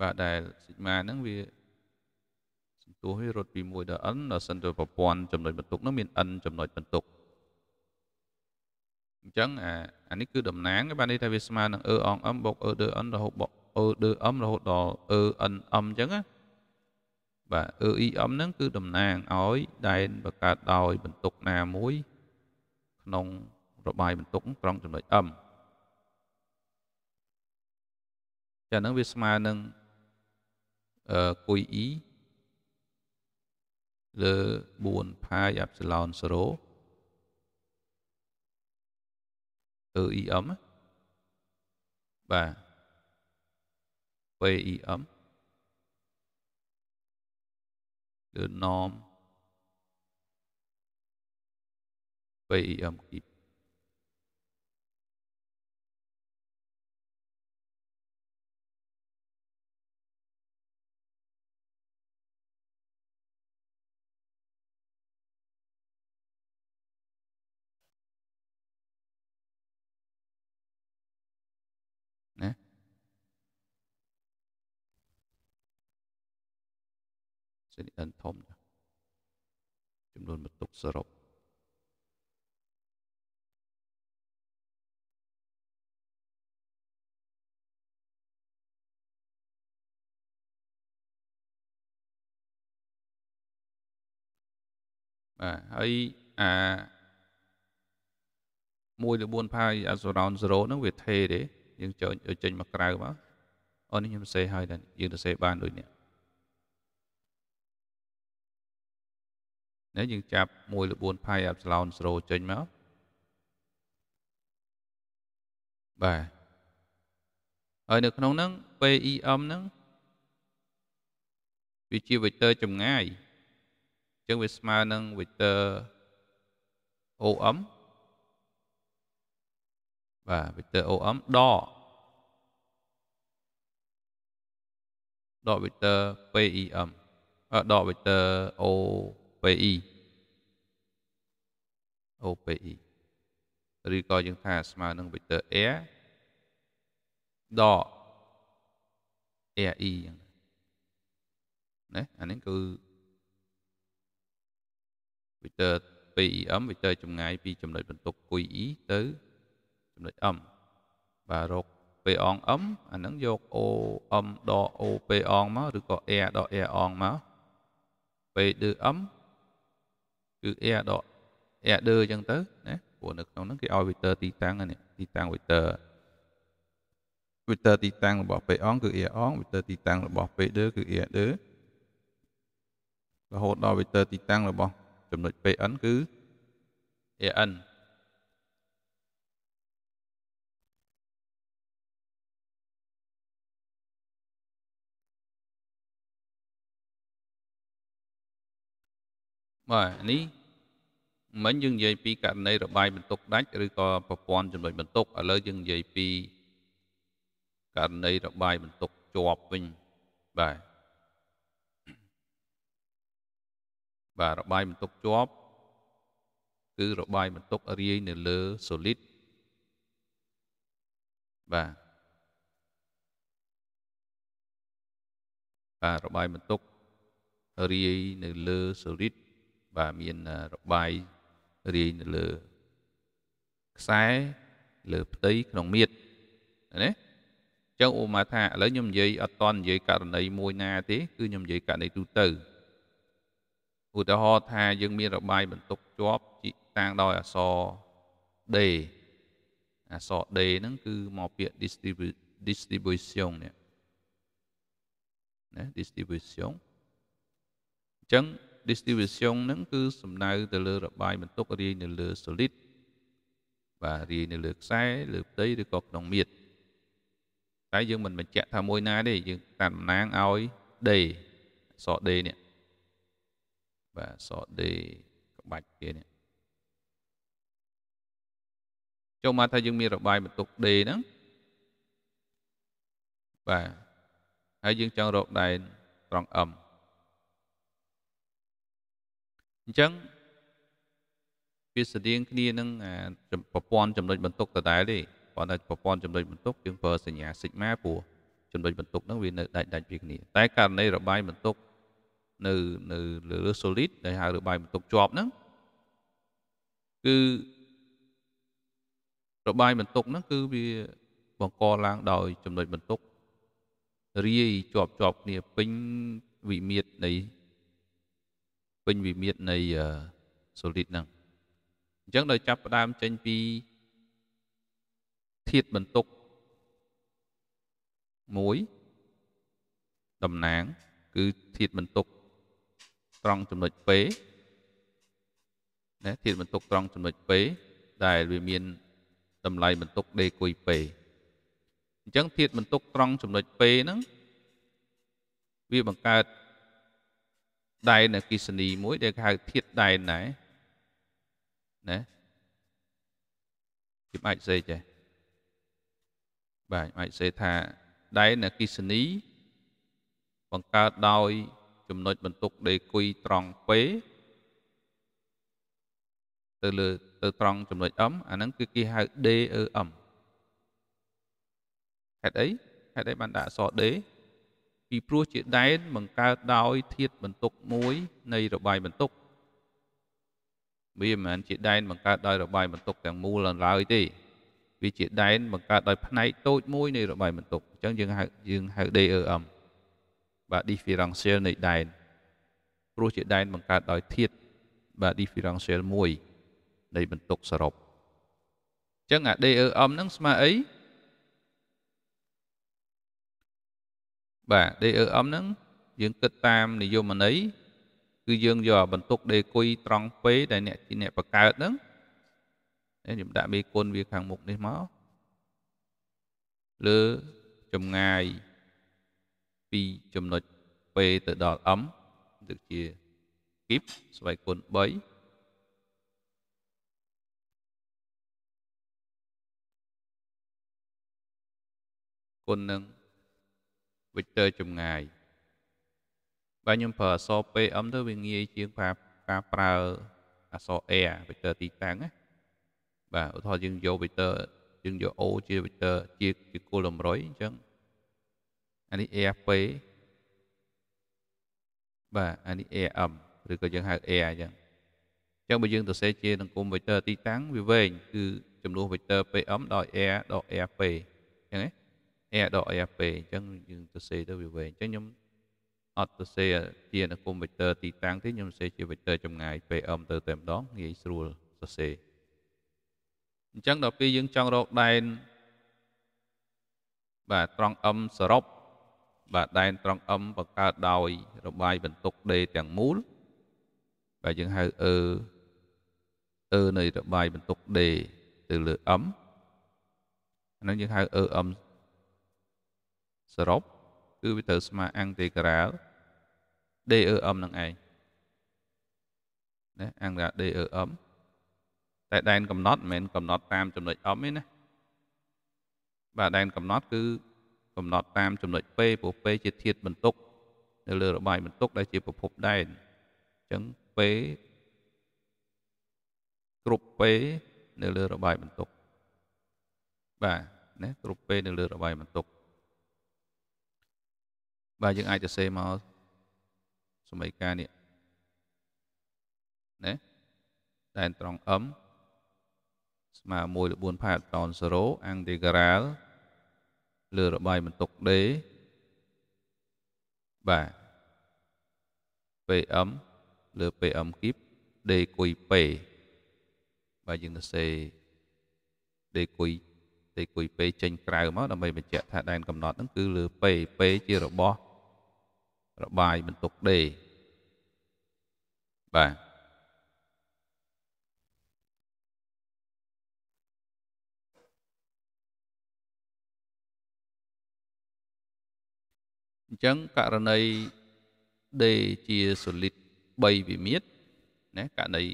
បាទដែលសិក្មាហ្នឹងវាសន្ទុះវារត់ពី1ដល់ n ដល់សិនទៅប្រព័ន្ធចំណុចបន្ទុកហ្នឹងមាន n ចំណុចបន្ទុកអញ្ចឹងអាអានេះគឺតំណាង បាទនេះថាវាស្មើនឹង e អង m បូក e ដឺ n រហូតបូក e ដឺ m រហូតដល់ e n m អញ្ចឹងណាបាទ e e m ហ្នឹង គឺតំណាងឲ្យ ដែនបង្កើតដោយ បន្ទុកណាមួយ ក្នុងរបាយបន្ទុកត្រង់ចំណុច m ចាហ្នឹងវាស្មើនឹងគុយអ៊ីលើ4ផាយអប្សិឡោន0អឺ EM បាទ PEM លើ norm PEM គីសេរីអិនធំចំនួនបន្ទុកសរុបបាទហើយអា1ឬ4ផាយអា surround 0ហ្នឹងវាថេទេយើងចេញចេញមកក្រៅមកអូននេះខ្ញុំសេហើយដែរយើងទៅសេបានដូចនេះណាយើងចាប់1ឬ4ផៃអប្សឡោន0ចេញមកបាទហើយនៅក្នុងហ្នឹង PEM ហ្នឹងវាជា vector ចម្ងាយអញ្ចឹងវាស្មើនឹង vector OM បាទ vector OM ដកដក vector PEM ដក vector O OPI OPI ឬក៏យើងថាស្មើនឹង vector air ដក AE ចឹងណាអានេះគឺ vector PEM vector ចម្ងាយពីចំណុចបន្ទុកគុយ E ទៅចំណុច M បាទរក P អង M អានឹងយក OM ដក OP អងមកឬក៏ R ដក R អងមក P ឌឺ M គឺអែដកអែដឺអញ្ចឹងទៅណាព្រោះនៅក្នុងហ្នឹងគេឲ្យ vector ទីតាំងនេះទីតាំង vector vector ទីតាំងរបស់ p អង្គគឺ a អង្គ vector ទីតាំងរបស់ p ដឺគឺ a ដឺរហូតដល់ vector ទីតាំងរបស់ចំណុច pn គឺ an បាទនេះមិញយើងនិយាយពីករណីរបាយបន្ទុកដាច់ឬក៏ប្រព័ន្ធចំណុចបន្ទុកឥឡូវយើងនិយាយពីករណីរបាយបន្ទុកជាប់វិញបាទបាទរបាយបន្ទុកជាប់គឺរបាយបន្ទុករាយនៅលើ solid បាទបាទរបាយបន្ទុករាយនៅលើ solid បាទមានរបាយរាយនៅលើខ្សែលើផ្ទៃក្នុងមៀតណាចឹងឧមាថាឥឡូវខ្ញុំនិយាយអត់តន់និយាយករណីមួយណាទេគឺខ្ញុំនិយាយករណីទូទៅឧទាហរណ៍ថាយើងមានរបាយបន្ទុកជាប់ជីតាំងដោយអក្សរ D អក្សរ D ហ្នឹងគឺមកពាក្យ distribution នេះណា distribution អញ្ចឹង distribution ហ្នឹងគឺសំដៅទៅលើរបាយបន្ទុករាយនៅលើ solid បាទរាយនៅលើខ្សែលើផ្ទៃឬក៏ក្នុងមាត្រតែយើងមិនបញ្ជាក់ថាមួយណាទេយើងតាមតំណាងឲ្យ D សរ D នេះបាទសរ D ក្បាច់គេនេះចូលមកថាយើងមានរបាយបន្ទុក D ហ្នឹងបាទហើយយើងចង់រកដែនត្រង់ M អញ្ចឹងវាស្តៀងគ្នានឹងប្រព័ន្ធចំណុចបន្ទុកដដែលទេប៉ុន្តែប្រព័ន្ធចំណុចបន្ទុកយើងប្រើសញ្ញាសិក្មាព្រោះចំណុចបន្ទុកហ្នឹងវានៅដាច់ដាច់ពីគ្នា តែករណីរបាយបន្ទុកនៅនៅលើ solid ដែលហៅរបាយបន្ទុកជាប់ហ្នឹងគឺរបាយបន្ទុកហ្នឹងគឺវាបង្កឡើងដោយ ចំណុចបន្ទុករាយជាប់ជាប់គ្នាពេញវិមាត្រនៃពេញវិមាត្រនៃ solid ហ្នឹងអញ្ចឹងដោយចាប់ផ្ដើមចេញពីធាតបន្ទុក1តំណាង គឺធាតបន្ទុកត្រង់ចំណុច P ណាធាតបន្ទុកត្រង់ចំណុច P ដែលវាមានតម្លៃបន្ទុកដេគុយ P អញ្ចឹងធាតបន្ទុកត្រង់ចំណុច P ហ្នឹងវាបង្កើតដែនអកិសនីមួយដែលគេហៅធាតដែនដែរណាខ្ញុំអាចសេចេះបាទខ្ញុំអាចសេថាដែនអកិសនីបង្កើតដោយចំណុចបន្ទុកដេគុយត្រង់ P ទៅលើទៅត្រង់ចំណុច M អាហ្នឹងគឺគេហៅ DEM ហេតុអីហេតុអីបានដាក់អក្សរ D ពីព្រោះជាដែនបង្កើតដោយធាតុបន្ទុកមួយនៃរបាយបន្ទុកវាមិនមែនជាដែនបង្កើតដោយរបាយបន្ទុកទាំងមូលឡើយទេវាជាដែនបង្កើតដោយផ្នែកតូចមួយនៃរបាយបន្ទុកអញ្ចឹងយើងហៅយើងហៅ DERM បាទ differential នៃដែនព្រោះជាដែនបង្កើតដោយធាតុបាទ differential មួយនៃបន្ទុកសរុបអញ្ចឹងអា DERM ហ្នឹងស្មើអីបាទ DRM ហ្នឹងយើងគិតតាមនិយមន័យគឺយើងយកបន្ទុកដេគុយត្រង់ពេដែលអ្នកជាអ្នកបង្កើតហ្នឹងខ្ញុំដាក់មេគុណវាខាងមុខនេះមកលើចម្ងាយពីចំណុច P ទៅដល់ M ដូចជា skip ស្វ័យគុណ3គុណនឹង0.5 Victor ចម្ងាយបើខ្ញុំប្រើអក្សរ PM ទៅវាងាយ ជាងការការប្រើអក្សរ A Victor ទីតាំងណាបាទឧទាហរណ៍យើងយក Victor យើងយក O ជា Victor ជាជាគោលតម្រុយអញ្ចឹងអានេះ AFP បាទអានេះ AM ឬក៏យើងហៅ air អញ្ចឹងអញ្ចឹងបើយើងទៅសេជានង្គម vector ទីតាំងវាវែងគឺចំនួន vector pm ដោយ air ដល់ airp អញ្ចឹង air ដក air ពេកអញ្ចឹងយើងទៅសេទៅវាវែងអញ្ចឹងខ្ញុំអត់ទៅសេជានៅ computer ទីតាំងទេខ្ញុំសេជា vector ចម្ងាយ PM ទៅតែម្ដងងាយស្រួលសរសេរអញ្ចឹងដល់ពេលយើងចង់រកដែនបាទត្រង់ M សរុបបាទដែនត្រង់ M បង្កើតដោយ របាយបន្ទុកដេទាំងមូលបាទយើងហៅ E E នៃរបាយបន្ទុកដេទៅលើ M អានោះយើងហៅ EM សរុបគឺវាត្រូវស្មើអង់ទេក្រាល DEM នឹងឯងណាអង់ក្រាល DEM តែដែនកំណត់មិនមែនកំណត់តាមចំណុច M ទេណាបាទដែនកំណត់គឺកំណត់តាមចំណុច P ព្រោះ P ជាធាតុបន្ទុកនៅលើរបាយបន្ទុក ដែលជាប្រភពដែនអញ្ចឹង P គ្រប់ P នៅលើរបាយបន្ទុកបាទណាគ្រប់ P នៅលើរបាយបន្ទុកបាទយើងអាចទៅសេមកសមីការនេះណាតែនត្រង់ m ស្មើ1ល4ផែតោន0អង្គទេការ៉ាលលើរបាយបន្ទុក d បាទ PM លើ PM គីប D គុយ P បាទយើងទៅសេ D គុយ D គុយ P ចេញក្រៅមកដើម្បីបញ្ជាក់ថាដែនកំណត់ហ្នឹងគឺលើ P P ជារបស់របាយបន្ទុកដេបាទអញ្ចឹងករណីដេជា solid 3វិមាត្រណាករណី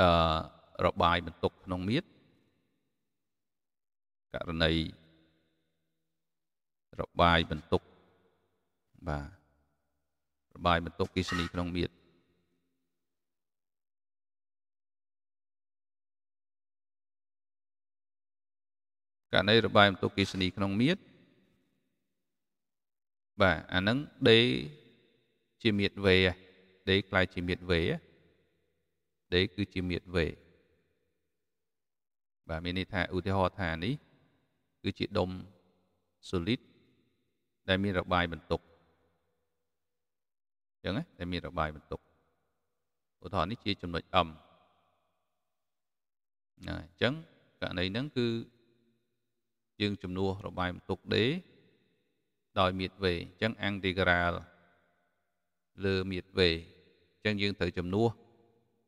អឺរបាយបន្ទុកក្នុងមាត្រករណីរបាយបន្ទុកបាទប្របាយបន្ទុកគិសនីក្នុងមាត្រករណីរបាយបន្ទុកគិសនីក្នុងមាត្របាទអាហ្នឹងដេជាមាត្រវេដេខ្លាយជាមាត្រវេដេគឺជាមាត្រវេ បាទមានន័យថាឧទាហរណ៍ថានេះ គឺជាដុំ solid ដែល មានរបាយបន្ទុកចឹងតែមានរបាយបន្ទុកឧទាហរណ៍នេះជាចំណុចអឹមណាអញ្ចឹងករណីហ្នឹងគឺយើងជំនួសរបាយបន្ទុកដេដោយមៀតវេអញ្ចឹង integral លើមៀតវេអញ្ចឹងយើងត្រូវជំនួស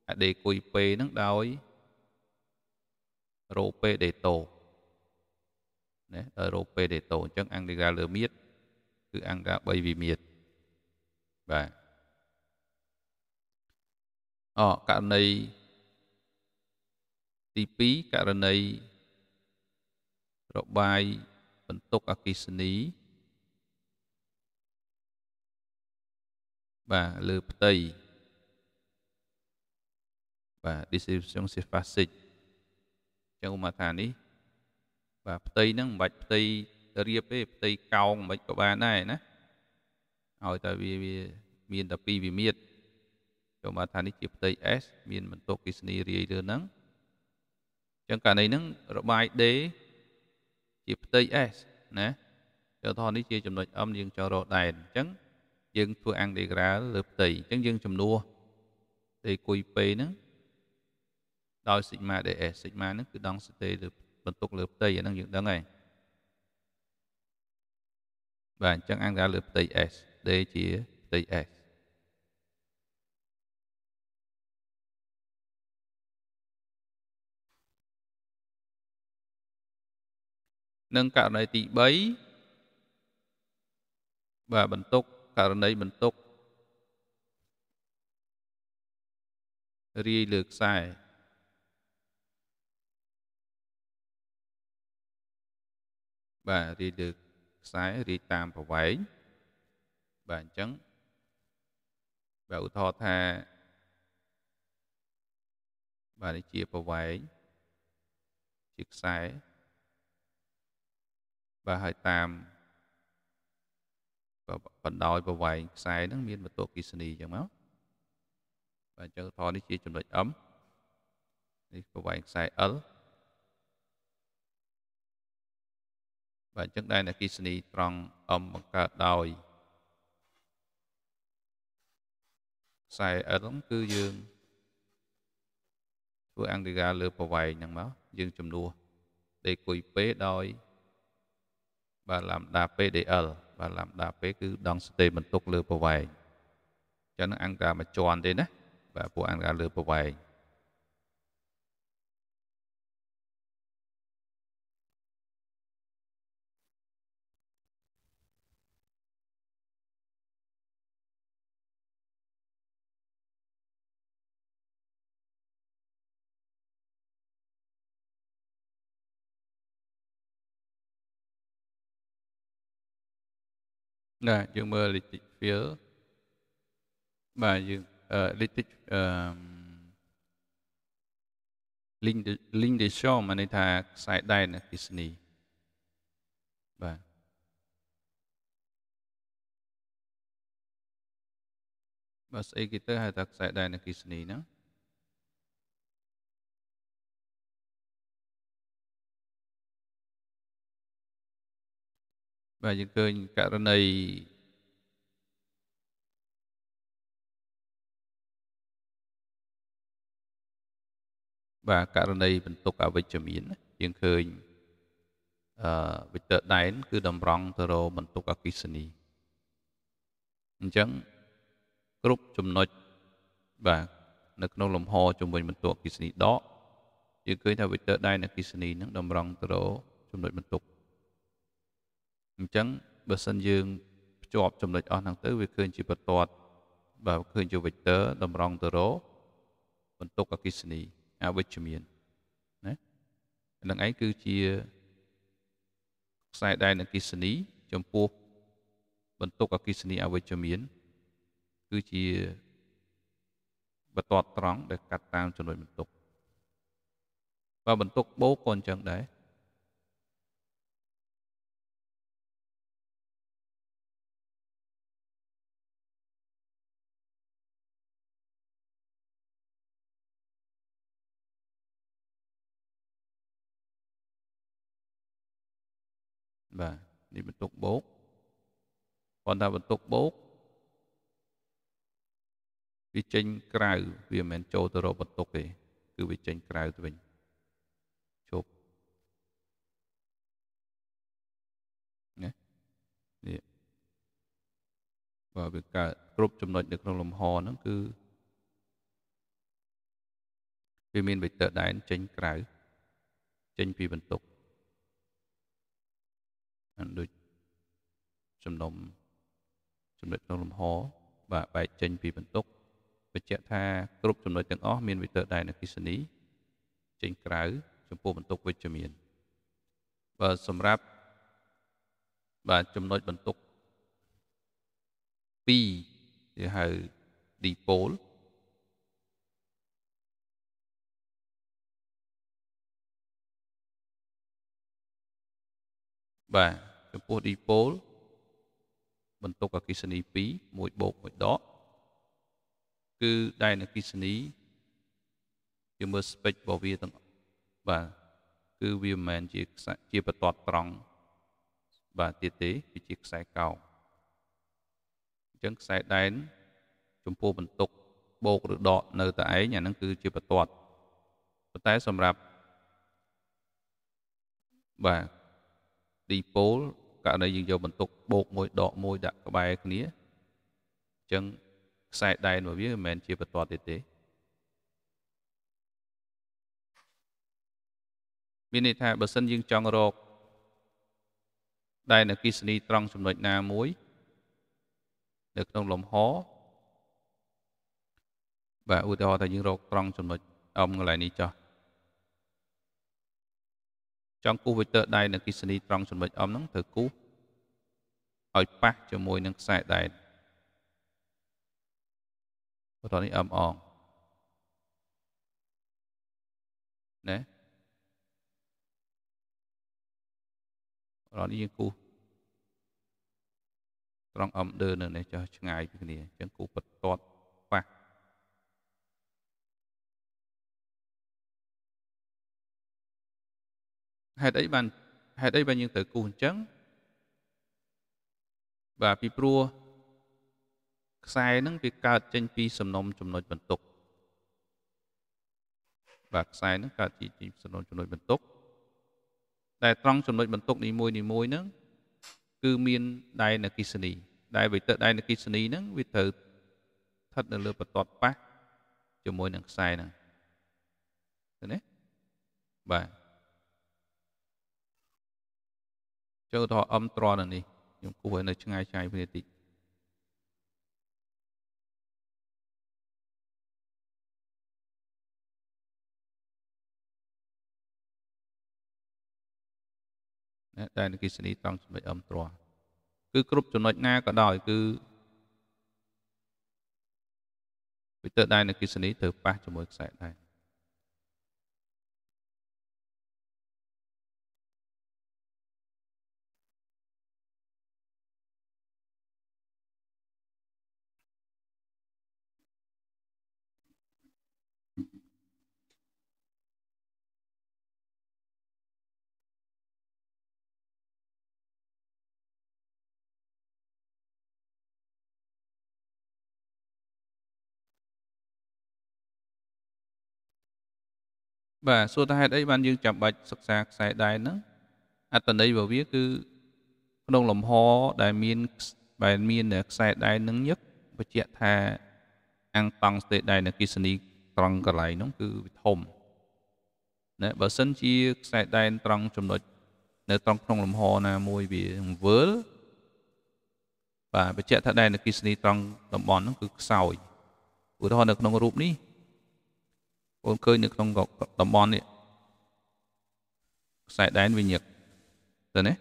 អដេគុយពេហ្នឹងដោយរោពេដេតូណាដោយរោពេដេតូអញ្ចឹង integral លើមៀតគឺ integral 3វិមៀតបាទអករណីទី2ករណីរបាយបន្ទុកអគិសនីបាទលើផ្ទៃបាទ distribution surface ចឹងឧមាថានេះ បាទផ្ទៃហ្នឹងមិនបាច់ផ្ទៃរៀបទេផ្ទៃកោងមិនបាច់ក៏បានដែរណាឲ្យតែវាវាមានតែពីរវិមាត្រចូលមកថានេះជាផ្ទៃ S មានបន្ទុកអ៊ីសនីរាយលើហ្នឹងអញ្ចឹងករណីហ្នឹងរបាយ D ជាផ្ទៃ S ណាចូលថតនេះជាចំណុច M យើងចូលរកដែនអញ្ចឹងយើងធ្វើអាំង diagram លើផ្ទៃអញ្ចឹងយើងចំនួនផ្ទៃគុយ P ហ្នឹងដោយ sigma ds sigma ហ្នឹងគឺដងសតេលើបន្ទុកលើផ្ទៃអាហ្នឹងយើងដឹងហើយបាទអញ្ចឹងអង្គការលើផ្ទៃ s d ជាផ្ទៃ s និងករណីទី3បាទបន្ទុកករណីបន្ទុករាយលើខ្សែបាទរាយលើខ្សែរាយតាមប្រវែងបាទអញ្ចឹងបាទឧទាហរណ៍ថា បាទនេះជាប្រវែងជាខ្សែបាទហើយតាមបណ្ដោយ ប្រវែងខ្សែហ្នឹងមានវត្ថុគិសនីអញ្ចឹងមកបាទអញ្ចឹងផលនេះជាចំណុច M នេះប្រវែងខ្សែ L បាទអញ្ចឹងដែរអ្នកគិសនីត្រង់ M បង្កើតដោយខ្សែ L ហ្នឹងគឺយើងធ្វើអង្គរាលើ ប្រវែងហ្នឹងមកយើងជំនួសដេកុយពេដោយ0.5បាទឡាំដា PDL បាទឡាំដា P គឺដងស្ទេបន្ទុកលើប្រវែងអញ្ចឹងនឹងអង្គការមួយជាន់ទេណា បាទពួកអង្គការលើប្រវែងណាយើងមើលលិតិច field បាទយើងលិតិចអឺ link link ដែល show មកន័យថាខ្សែដែនអគិសនីបាទបើស្អីគេទៅហៅថាខ្សែដែនអគិសនីហ្នឹងបាទយើងឃើញករណីបាទករណីបន្ទុកអវិជ្ជមានយើងឃើញអឺវិទ្យាដែនគឺតម្រង់ទៅរកបន្ទុកអកិសនីអញ្ចឹងគ្រប់ចំណុចបាទនៅក្នុងលំហជំវិញបន្ទុកអកិសនីដកយើងឃើញថាវិទ្យាដែនអកិសនីនឹងតម្រង់ទៅរកចំណុចបន្ទុកអញ្ចឹងបើសិនយើងភ្ជាប់ចំណុចអស់ហ្នឹងទៅវាឃើញជាបន្ទាត់បើឃើញជា vector តម្រង់ទៅរកបន្ទុកអគិសនីអវិជ្ជមានណានឹងឯងគឺជាខ្សែដែនអគិសនីចំពោះបន្ទុកអគិសនីអវិជ្ជមាន គឺជាបន្ទាត់ត្រង់ដែលកាត់តាមចំណុចបន្ទុកបើបន្ទុកបូកក៏អញ្ចឹងដែរបាទនេះបន្ទុកបោកគាត់ថាបន្ទុកបោកវាចេញក្រៅវាមិនមែនចូលទៅរកបន្ទុកទេគឺវាចេញក្រៅទៅវិញជប់ណានេះបើវាកើតគ្រប់ចំណុចនៅក្នុងលំហហ្នឹងគឺវាមានវិតដែនចេញ ក្រៅចេញពីបន្ទុកដូចចំណុំចំណុចក្នុងលំហបាទបែកចេញពី បន្ទុកបញ្ជាក់ថាគ្រប់ចំណុចទាំងអស់មានវិទ័រដែរនៅគិសនីចេញក្រៅចំពោះបន្ទុកវិជ្ជមានបាទសម្រាប់បាទចំណុចបន្ទុក2គេហៅ dipole បាទចំពោះ dipole បន្ទុកអគិសនី2 1បូក1ដកគឺដែនអគិសនីយើងមើល spec របស់វាទាំងបាទគឺវាមិនមែនជាខ្សែជាបន្ទាត់ត្រង់បាទទៀតទេវាជាខ្សែកោងអញ្ចឹងខ្សែដែនចំពោះបន្ទុកបូកឬដកនៅតែឯងអាហ្នឹងគឺជាបន្ទាត់ប៉ុន្តែសម្រាប់បាទឌីប៉ូលករណីយើងយកបន្ទុកបូកមួយដកមួយដាក់ក្បែរគ្នាអញ្ចឹងខ្សែដែនរបស់វាមិនមែនជាបន្ទាត់ទេទេមានន័យថាបើសិនយើងចង់រកដែនអគិសនី ត្រង់ចំណុចណាមួយ នៅក្នុងលំហបាទឧទាហរណ៍ថាយើងរកត្រង់ចំណុចអំកន្លែងនេះចោះចង់គូសវិទ័រដៃនៅគិសនីត្រង់ចំណុចអមហ្នឹងត្រូវគូសឲ្យប៉ះជាមួយនឹងខ្សែដែកបន្តនេះអមអងណាបន្តនេះយើងគូសត្រង់អមដើនៅនេះចោះឆ្ងាយពីគ្នាអញ្ចឹងគូសបន្ទាត់ហេតុអីបានហេតុអីបានយើងត្រូវគូសអញ្ចឹងបាទពីព្រោះខ្សែហ្នឹងវាកើតចេញពីសំណុំចំណុចបន្ទុកបាទខ្សែហ្នឹងកើតចេញពីសំណុំចំណុចបន្ទុកតែត្រង់ចំណុចបន្ទុកនីមួយនីមួយហ្នឹងគឺមានដែនអកិសនី ដែនវិទិដែនអកិសនីហ្នឹងវាត្រូវស្ថិតនៅលើបន្ទាត់ប៉ះជាមួយនឹងខ្សែហ្នឹងឃើញទេបាទចូលទៅអឹមត្រដល់នេះខ្ញុំគូឲ្យនៅឆ្ងាយឆ្ងាយគ្នាតិចណាដែលនិកិសនីតង់ចំណុចអឹមត្រគឺ គ្រប់ចំណុចណាក៏ដោយគឺវិទ្យាដែលនិកិសនីត្រូវប៉ះជាមួយខ្សែដែរបាទសួរថាហេតុអីបានយើងចាំបាច់សិក្សាខ្សែដែនហ្នឹងអត្តន័យរបស់វាគឺក្នុងលំហដែលមានដែលមានខ្សែដែននឹងញឹកបញ្ជាក់ថាអង្គតង់ស្ទេដែនអគិសនីត្រង់កន្លែងហ្នឹងគឺវិធមណាបើសិនជាខ្សែដែនត្រង់ចំណុចនៅត្រង់ក្នុងលំហណាមួយវាអង្វើលបាទបញ្ជាក់ថាដែនអគិសនីត្រង់តំបន់ហ្នឹងគឺខ្សោយឧទាហរណ៍នៅក្នុងរូបនេះបងឃើញនៅក្នុងតំបន់នេះខ្សែដែនវិញ្ញាណទៅណា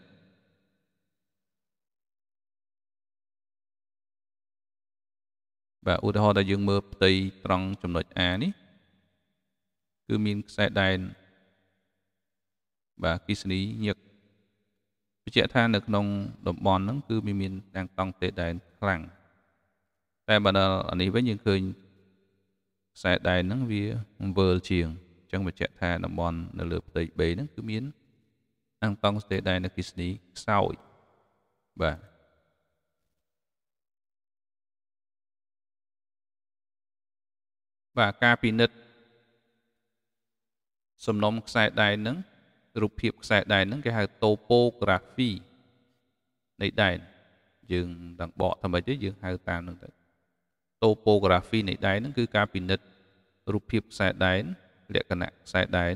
បាទឧទាហរណ៍ដែលយើងមើលផ្ទៃត្រង់ចំណុច A នេះគឺមានខ្សែដែនបាទគិសនីញឹកបញ្ជាក់ថានៅក្នុងតំបន់ហ្នឹងគឺ មានទាំងតង់ទេដែន ខ្លាំងតែបើដល់អានេះវិញយើងឃើញខ្សែដែនហ្នឹងវាវិលជាងអញ្ចឹងបញ្ជាក់ថាតំបន់នៅលើផ្ទៃបេហ្នឹងគឺមានអាំងតង់ស្ទេដែនអគិសនីខ្សោយបាទបាទការពិនិត្យសំណុំខ្សែដែនហ្នឹងរូបភាពខ្សែដែនហ្នឹងគេហៅ topography នៃដែនយើងដល់បកថាម៉េចទេយើងហៅតាមហ្នឹងទៅ topography នៃដែនហ្នឹងគឺការពិនិត្យរូបភាពខ្សែដែនលក្ខណៈខ្សែដែន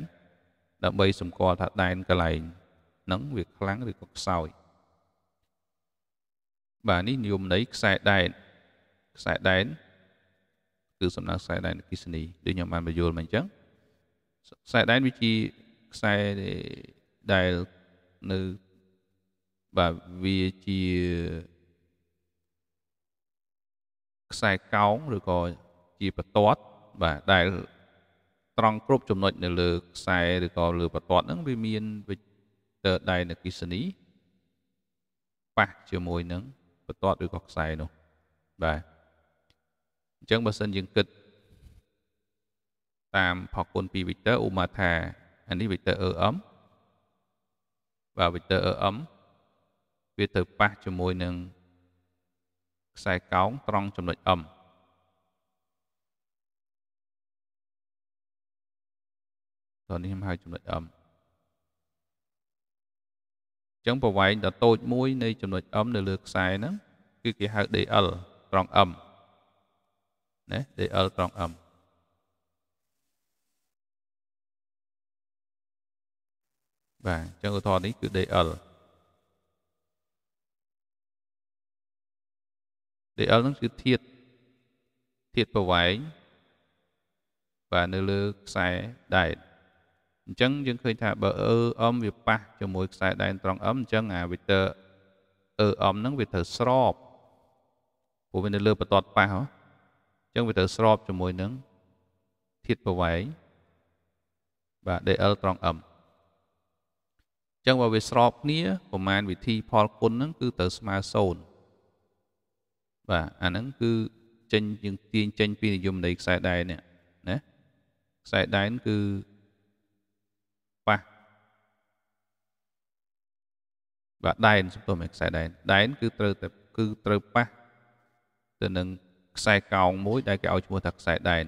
ដើម្បីសម្គាល់ថាដែនកន្លែងហ្នឹងវាខ្លាំងឬក៏ខ្សោយបាទនេះនិយមន័យខ្សែដែនខ្សែដែន គឺសំដៅខ្សែដែនអគិសនីដូចខ្ញុំបានបញ្យល់មកអញ្ចឹងខ្សែដែនវាជាខ្សែដែលនៅបាទវាជាខ្សែកោងឬក៏ជាបន្ទាត់បាទដែលត្រង់គ្រប់ចំណុចនៅលើខ្សែឬក៏លើបន្ទាត់ហ្នឹងវាមានវិទ័រដៃនគិសនីប៉ះជាមួយនឹងបន្ទាត់ឬក៏ខ្សែនោះបាទអញ្ចឹងបើសិនយើងគិត តាមផលគុណពីវិទ័រឧមាថា អានេះវិទ័រ RM បាទវិទ័រ RM វាត្រូវប៉ះជាមួយនឹងខ្សែកោង ត្រង់ចំណុច M តោះនេះខ្ញុំហៅចំណុច M ចឹងប្រវែងដ៏តូចមួយនៃចំណុច M នៅលើខ្សែហ្នឹងគឺគេហៅ DL ត្រង់ M ណា DL ត្រង់ M បាទចឹងឧទាហរណ៍នេះគឺ DL DL ហ្នឹងគឺធាតធាតប្រវែងបាទនៅលើខ្សែដែតអញ្ចឹងយើងឃើញថាបើ EM វាប៉ះជាមួយខ្សែដែនត្រង់ M អញ្ចឹងអា vector EM ហ្នឹងវាត្រូវស្របព្រោះវានៅលើបន្ទាត់ប៉ះហ៎អញ្ចឹងវាត្រូវស្របជាមួយនឹងធាតប្រវែងបាទ DL ត្រង់ M អញ្ចឹងបើវាស្របគ្នាប្រមាណវិធី ផលគុណហ្នឹងគឺត្រូវស្មើ0បាទអាហ្នឹងគឺចេញយើងទាញចេញពីនិយមន័យខ្សែដៃនេះណាខ្សែដៃគឺប៉ះបាទដែនសំទោសមែនខ្សែដែនដែន គឺត្រូវតែគឺត្រូវប៉ះទៅនឹងខ្សែកោងមួយ ដែលគេឲ្យឈ្មោះថាខ្សែដែន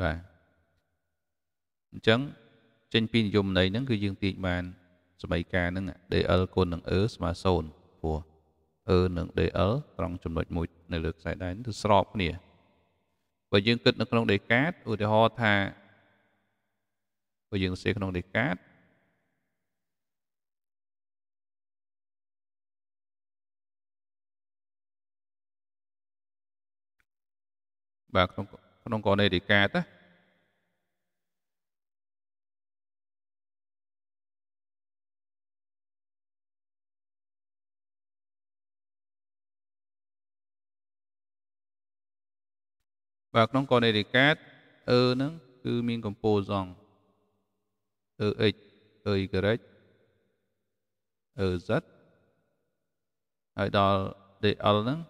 បាទអញ្ចឹងចេញពីនិយមន័យហ្នឹងគឺយើងទាញបានសមីការហ្នឹង DL គុណនឹង E ស្មើ0ព្រោះ e និង dl ត្រង់ចំណុចមួយ នៅលើខ្សែដែនគឺស្របគ្នាបើយើងគិត នៅក្នុងដេកាតឧទាហរណ៍ថាបើយើងសេក្នុងដេកាតបាទក្នុងក្នុងករណីដេកាតណាបាទក្នុងកណេរីកាតអឺហ្នឹងគឺមានកម្ពូសងអឺ x អឺ y អឺ z ហើយដល់ dl ហ្នឹង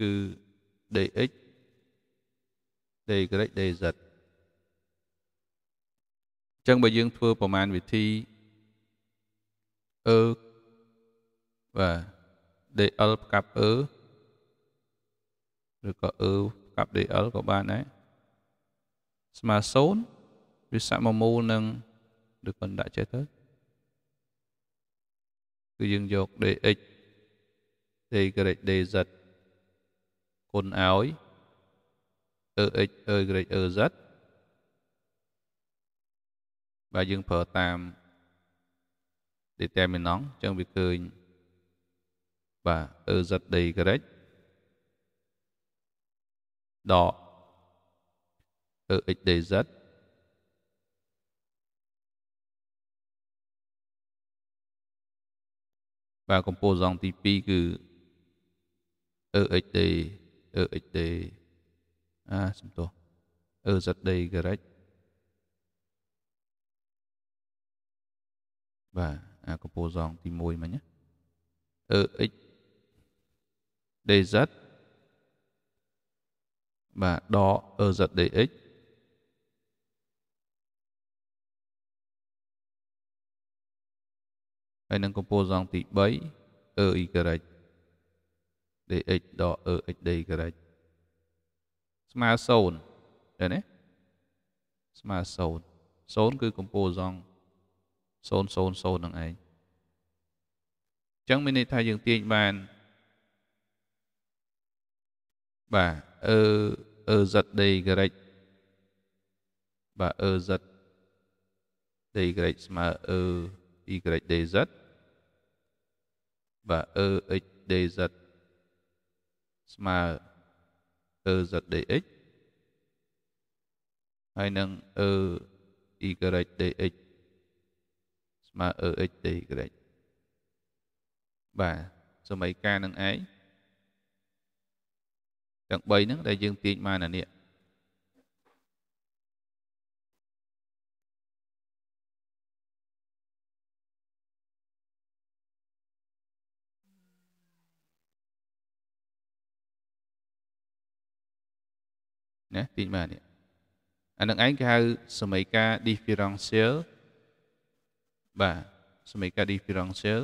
គឺ dx dy dz អញ្ចឹងបើយើង ធ្វើប្រមាណវិធីអឺបាទ dl ផ្កាប់អឺឬក៏អឺ cặp địa ở của bạn ấy mà sốn vì sạ mà mù nâng được phần đại trái thớt គឺយើងយកដេអិចដេក្រិចដេសិតគុណឲ្យអឺអិចអឺក្រិចអឺសិតបាទយើងប្រើតាម determinant អញ្ចឹងវាឃើញបាទអឺសិតដេក្រិច đó tự ích đề rất và công bố dòng pi cứ ở ích đề ở ích đề à xin tôi ở giật đề correct và à, công bố dòng thì môi mà nhé ở ích đề rất và đo ơ giật dx. ហើយនឹងកំពូលសងទី3 ơ y dx ដល់ ơ x dy ស្មើ0ឃើញទេស្មើ0 0គឺកំពូលសង000នឹងឯងអញ្ចឹងមានន័យថាយើងទាញបានបាទអឺ ơ giật đầy grech và ơ giật đầy grech mà ơ y đầy giật và ơ x đầy giật mà ơ giật đầy x hay nâng ơ y đầy x mà ơ x đầy mấy grech ấy ទាំង3ហ្នឹងដែលយើងទាញបានអានេះណាទាញបាននេះអានឹងឯងគេហៅ សមីការ differential បាទសមីការ differential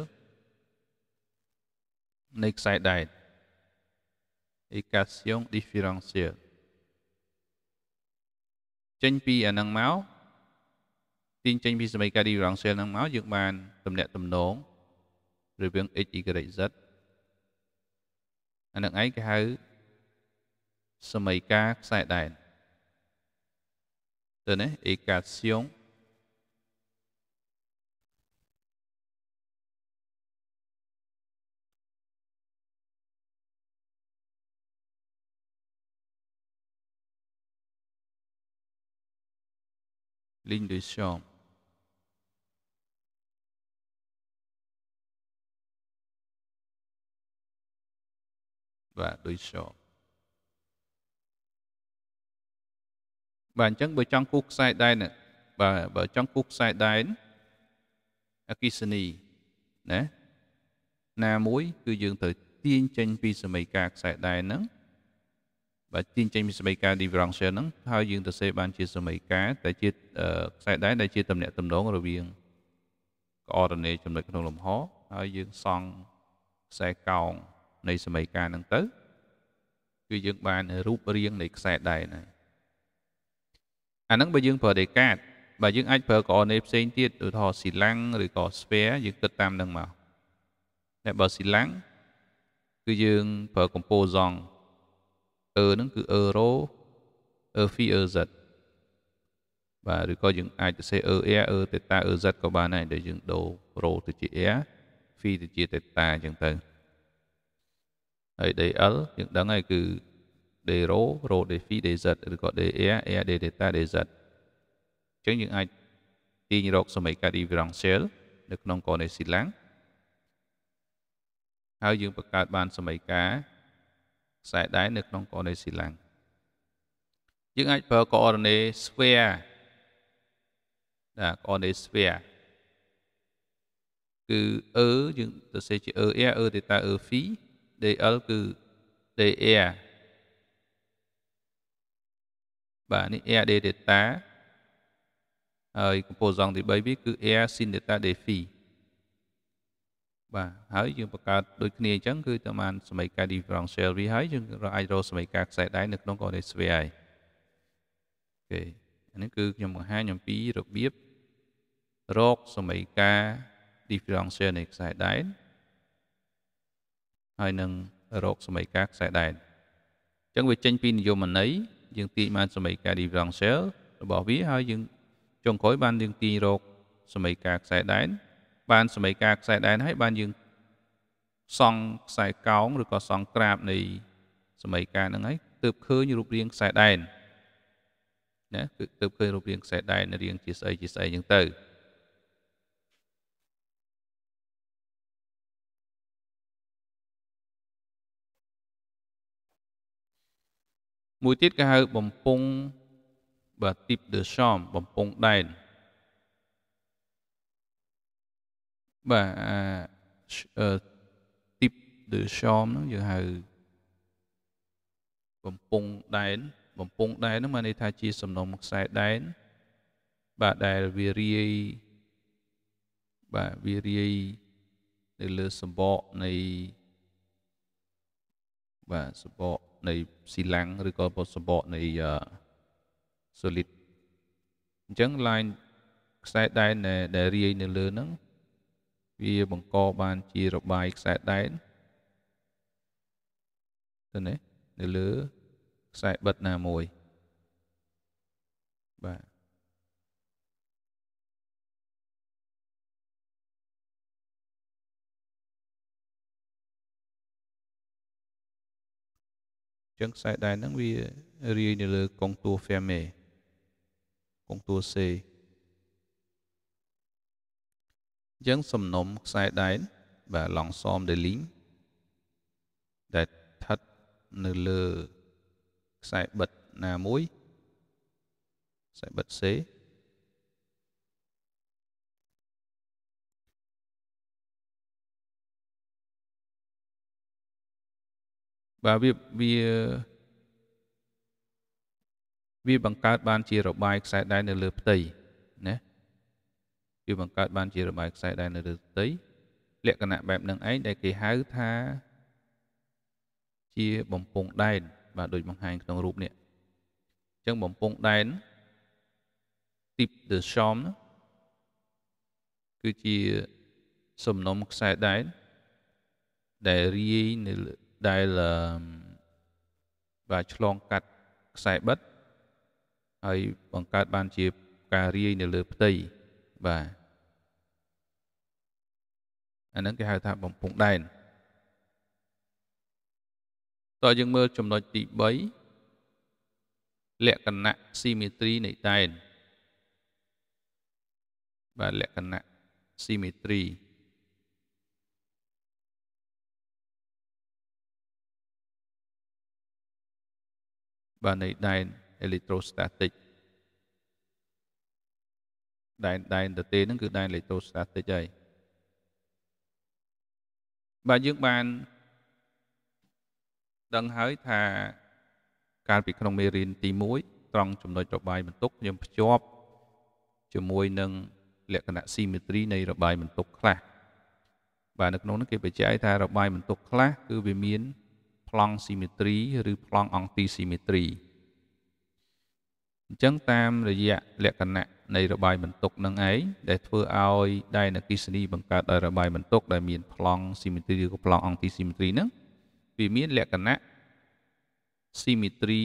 នៃខ្សែដែត educación diferencial ចេញពីអានឹងមកទាញចេញពីសមីការ differential នឹងមកយើងបានតំណាក់តំណងរវាង x y z អានឹងឯងគេហៅសមីការខ្សែដែនទៅនេះ ecuación l'induction. và đối sổ. Bản chất bởi trong quốc sai đại này, và bởi trong quốc sai đai Akisani, nè, na muối, cứ dường thời tiên trên vì sự mây cạc sai đại nắng, បាទទាញចេញពីសមីការ differential ហ្នឹងហើយយើងទៅសេបានជាសមីការតែជាខ្សែដែរដែលជាតំណាក់តំណងរវាង coordinate ចំណុចក្នុងលំហ ហើយយើងសង់ខ្សែកោងនៃសមីការហ្នឹងទៅ គឺយើងបានរូបរាងនៃខ្សែដែរណាអាហ្នឹងបើយើងប្រើ decade បើយើងអាចប្រើ coordinate ផ្សេងទៀតឧទាហរណ៍ស៊ីឡាំងឬក៏ sphere យើងគិតតាមហ្នឹងមកតែបើស៊ីឡាំងគឺយើងប្រើ composite អឺហ្នឹងគឺអឺរ៉ូអឺហ្វីអឺហ្សិតបាទឬក៏យើងអាចទៅសេអឺអែអឺតេតាអឺហ្សិតក៏បានដែរដែលយើងដូររ៉ូទៅជាអែហ្វីទៅជាតេតាអញ្ចឹងទៅហើយ DL យើងដឹងហើយគឺ D rho rho D phi D z ឬក៏ D e e D theta D z អញ្ចឹងយើងអាចទាញរកសមីការ differential នៅក្នុងកូននៃស៊ីឡាំងហើយយើងបង្កើតបានសមីការខ្សែដៃនៅក្នុងកនៃស៊ីឡាំងយើងអាចប្រើកណេ sphere បាទកណេ sphere គឺ e យើងសរសេរជា e r e ទេតា e phi dl គឺ dr បាទនេះ r d theta ហើយកំពូលសងទី3វាគឺ r sin theta d phi បាទហើយយើងបង្កើតដូចគ្នាអញ្ចឹងគឺតាមសមីការ differential វាហើយយើងអាចរកសមីការខ្សែដៃនៅក្នុង correlation វាហើយអូខេអានេះគឺខ្ញុំបង្ហាញអំពីរបៀបរកសមីការ differential នៃខ្សែដៃហើយនឹងរកសមីការខ្សែដៃអញ្ចឹងវាចេញពីនិយមន័យយើងទាញបានសមីការ differential របស់វាហើយយើងចុងក្រោយបានយើងទាញរកសមីការខ្សែដៃបានសមីការខ្សែដែនហើយបានយើងសង់ខ្សែកោងឬក៏សង់ក្រាប នៃ សមីការហ្នឹងហើយទើបឃើញរូបរាងខ្សែដែនណាគឺទើបឃើញរូបរាងខ្សែដែនរាងជាស្អីជាស្អីហ្នឹងទៅមួយទៀតគេហៅបំពង់បាទ tip de champ បំពង់ដែនបាទអា tip de champ ហ្នឹងយើងហៅបំពង់ដែនបំពង់ដែនហ្នឹងមានន័យថាជា សំណុំខ្សែដែនបាទដែលវារាយបាទវារាយនៅលើសម្បកនៃបាទសម្បកនៃស៊ីឡាំងឬក៏សម្បកនៃ solid អញ្ចឹង line ខ្សែដែនដែលរាយនៅលើហ្នឹងវាបង្កបាន ជារបាយខ្សែដែនទៅនេះ នៅលើ ខ្សែបិទណាមួយបាទចឹងខ្សែដែនហ្នឹងវារាយនៅលើ កងតួ Fermi កងតួ C យើងសំនុំខ្សែដែនបាទ long form drilling ដែលស្ថិតនៅលើខ្សែបិទណាមួយខ្សែបិទ C បាទវាវាវាបង្កើតបានជារបាយខ្សែដែននៅលើផ្ទៃគឺបង្កើតបានជារបាយខ្សែដែលនៅលើផ្ទៃលក្ខណៈបែបនឹងឯងដែលគេហៅថាជាបំពង់ដែនបាទដូចបង្ហាញក្នុងរូបនេះអញ្ចឹងបំពង់ដែន tip de chambre គឺជាសំណុំខ្សែដែនដែលរាយនៅដែលបាទឆ្លងកាត់ខ្សែបិទហើយបង្កើតបានជាការរាយនៅលើផ្ទៃបាទអាហ្នឹងគេហៅថាបំពង់ដែនតើយើងមើលចំណុចទី3លក្ខណៈ symmetry នៃដែនបាទលក្ខណៈ symmetry បាទនៃដែន electrostatic ដែនដែនទទេហ្នឹងគឺដែន electrostatic ហើយបាទយើងបានដឹងហើយថា កាលពីក្នុងមេរៀនទី1ត្រង់ចំណុចរបាយបន្ទុកខ្ញុំភ្ជាប់ជាមួយនឹងលក្ខណៈ symmetry នៃរបាយបន្ទុកខ្លះបាទនៅក្នុងនោះគេបញ្ជាក់ថារបាយបន្ទុកខ្លះគឺវាមានប្លង់ symmetry ឬប្លង់អង់ទី symmetry អញ្ចឹងតាមរយៈលក្ខណៈនៃរបាយបន្ទុកនឹងឯងដែលធ្វើឲ្យដែនអគិសនីបង្កើតដោយរបាយបន្ទុកដែលមានប្លង់ស៊ីមេត្រីឬក៏ប្លង់អង់ទីស៊ីមេត្រីហ្នឹងវាមានលក្ខណៈស៊ីមេត្រី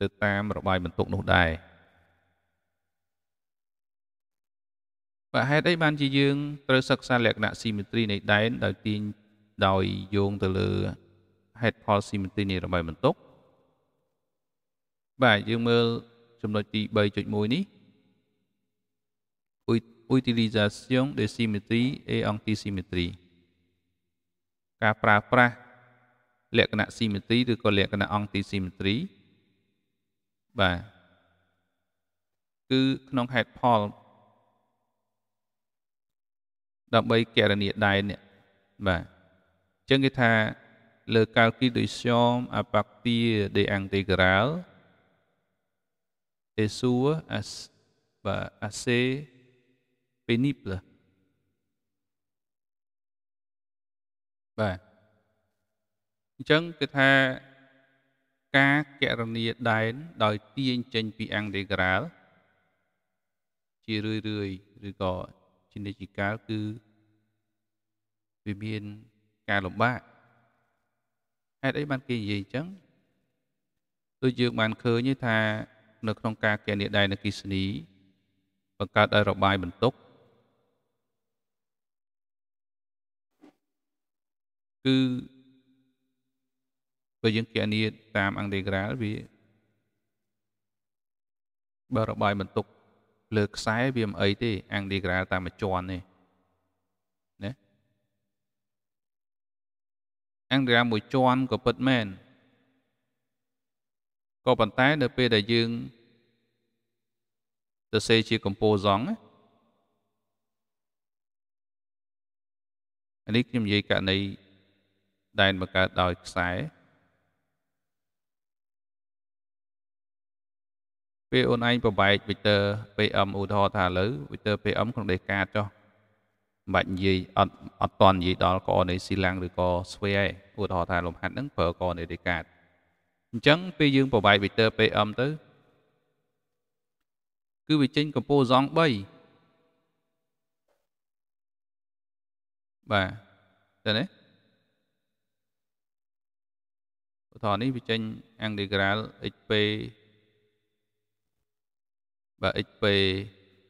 ទៅតាមរបាយបន្ទុកនោះដែរបើហេតុអីបានជាយើង ត្រូវសិក្សាលក្ខណៈស៊ីមេត្រីនៃដែនដោយទាញដោយយោងទៅលើហេតុផលស៊ីមេត្រីនៃរបាយបន្ទុកបាទយើងមើលចំណុចទី3.1នេះ Utilización de Symmetry et Antisymmetry ការប្រើប្រាស់លក្ខណៈ Symmetry ឬក៏លក្ខណៈ Antisymmetry បាទគឺក្នុងហេតុផលដើម្បីកណនីដែរនេះបាទអញ្ចឹងគេថា លើ calculation a partir de integral et sur assez pénible បាទអញ្ចឹងគឺថាការកណនីដែនដោយទាញចេញពីអង្ដេក្រាលជារឿយរឿយឬក៏ជានិច្ចកាលគឺវាមានការលំបាកហេតុអីបានគេនិយាយអញ្ចឹងដូចយើងបានឃើញថា នៅក្នុងការកណនីដែនអគិសនីបង្កើតដោយរបាយបន្ទុកគឺបើយើងគណនាតាមអង្ដេក្រាលវា បើរបាយបន្ទុកលើខ្សែវាមិនអីទេអង្ដេក្រាលតាមមួយជាន់ទេណាអង្ដេក្រាលមួយជាន់ក៏ពិតមែនក៏ប៉ុន្តែនៅពេលដែលយើងសរសេរជាកម្ពូសង់អានេះខ្ញុំនិយាយករណីដែលបង្កើតដោយខ្សែពេលអូនឯងប្របែក Victor PM ឧទាហរណ៍ថាឥឡូវ Victor PM ក្នុងដេកាចុះមិនបាច់និយាយអត់អត់តន់និយាយដល់កនៃស៊ីឡាំងឬក៏ស្វេឯងឧទាហរណ៍ថាលំហាត់ហ្នឹងប្រើកនៃដេកាអញ្ចឹងពេលយើង ប្របែក Victor PM ទៅគឺវាចេញកម្ពុជាសង3បាទទៅនេះឧទាហរណ៍នេះវាចេញ integral xp បាទ xp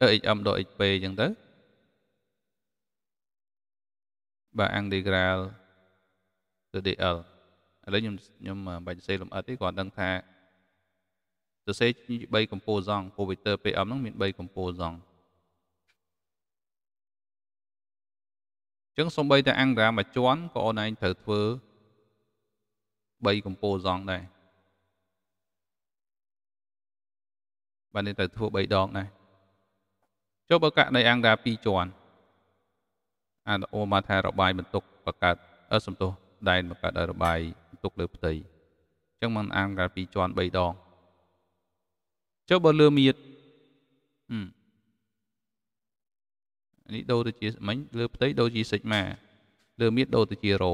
អឺ xm ដល់ xp អញ្ចឹងទៅបាទ integral ទៅ dl ឥឡូវខ្ញុំខ្ញុំមិនបាច់សរសេរលម្អិតទេគ្រាន់ដឹងថាសរសេរ3កម្ពូសង់ pointer pm ហ្នឹងមាន3កម្ពូសង់ចឹងសំបីតែអង្គរាមួយជាន់ក៏អូនឯងត្រូវធ្វើ3កម្ពុជាសងដែរបាននេះត្រូវធ្វើ3ដងដែរចុះបើករណីអង្គការ2ជាន់អានអូមកថារបាយបន្ទុកបកើតអសំទោសដែនបកើតរបាយបន្ទុកលើផ្ទៃអញ្ចឹងមិនអង្គការ2ជាន់3ដងចុះបើលឺមៀតនេះដូរទៅជាមិញលើផ្ទៃដូរជាសិចម៉ាលើមៀតដូរទៅជារោ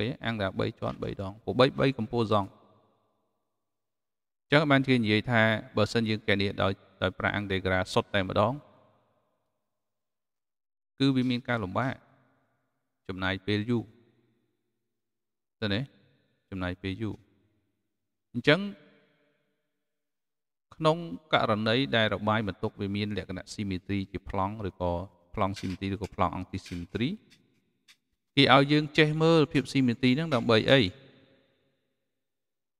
ទេអង្គតា3ជាន់3ដងព្រោះ3 3កម្ពុជាសងចឹងបានគេនិយាយថាបើសិនយើងកែនេះដោយដោយប្រាអង្គទេក្រាសុទ្ធតែម្ដងគឺវាមានការលំបាកចំណាយពេលយូរទៅនេះចំណាយពេលយូរអញ្ចឹងក្នុងករណីដែលរបាយបន្ទុកវាមានលក្ខណៈស៊ីមេទ្រីជាប្លង់ឬក៏ប្លង់ស៊ីមេទ្រីឬក៏ប្លង់អង្គទីស៊ីមេទ្រីគេឲ្យយើងចេះមើលភាពស៊ីមេទីហ្នឹងដើម្បីអី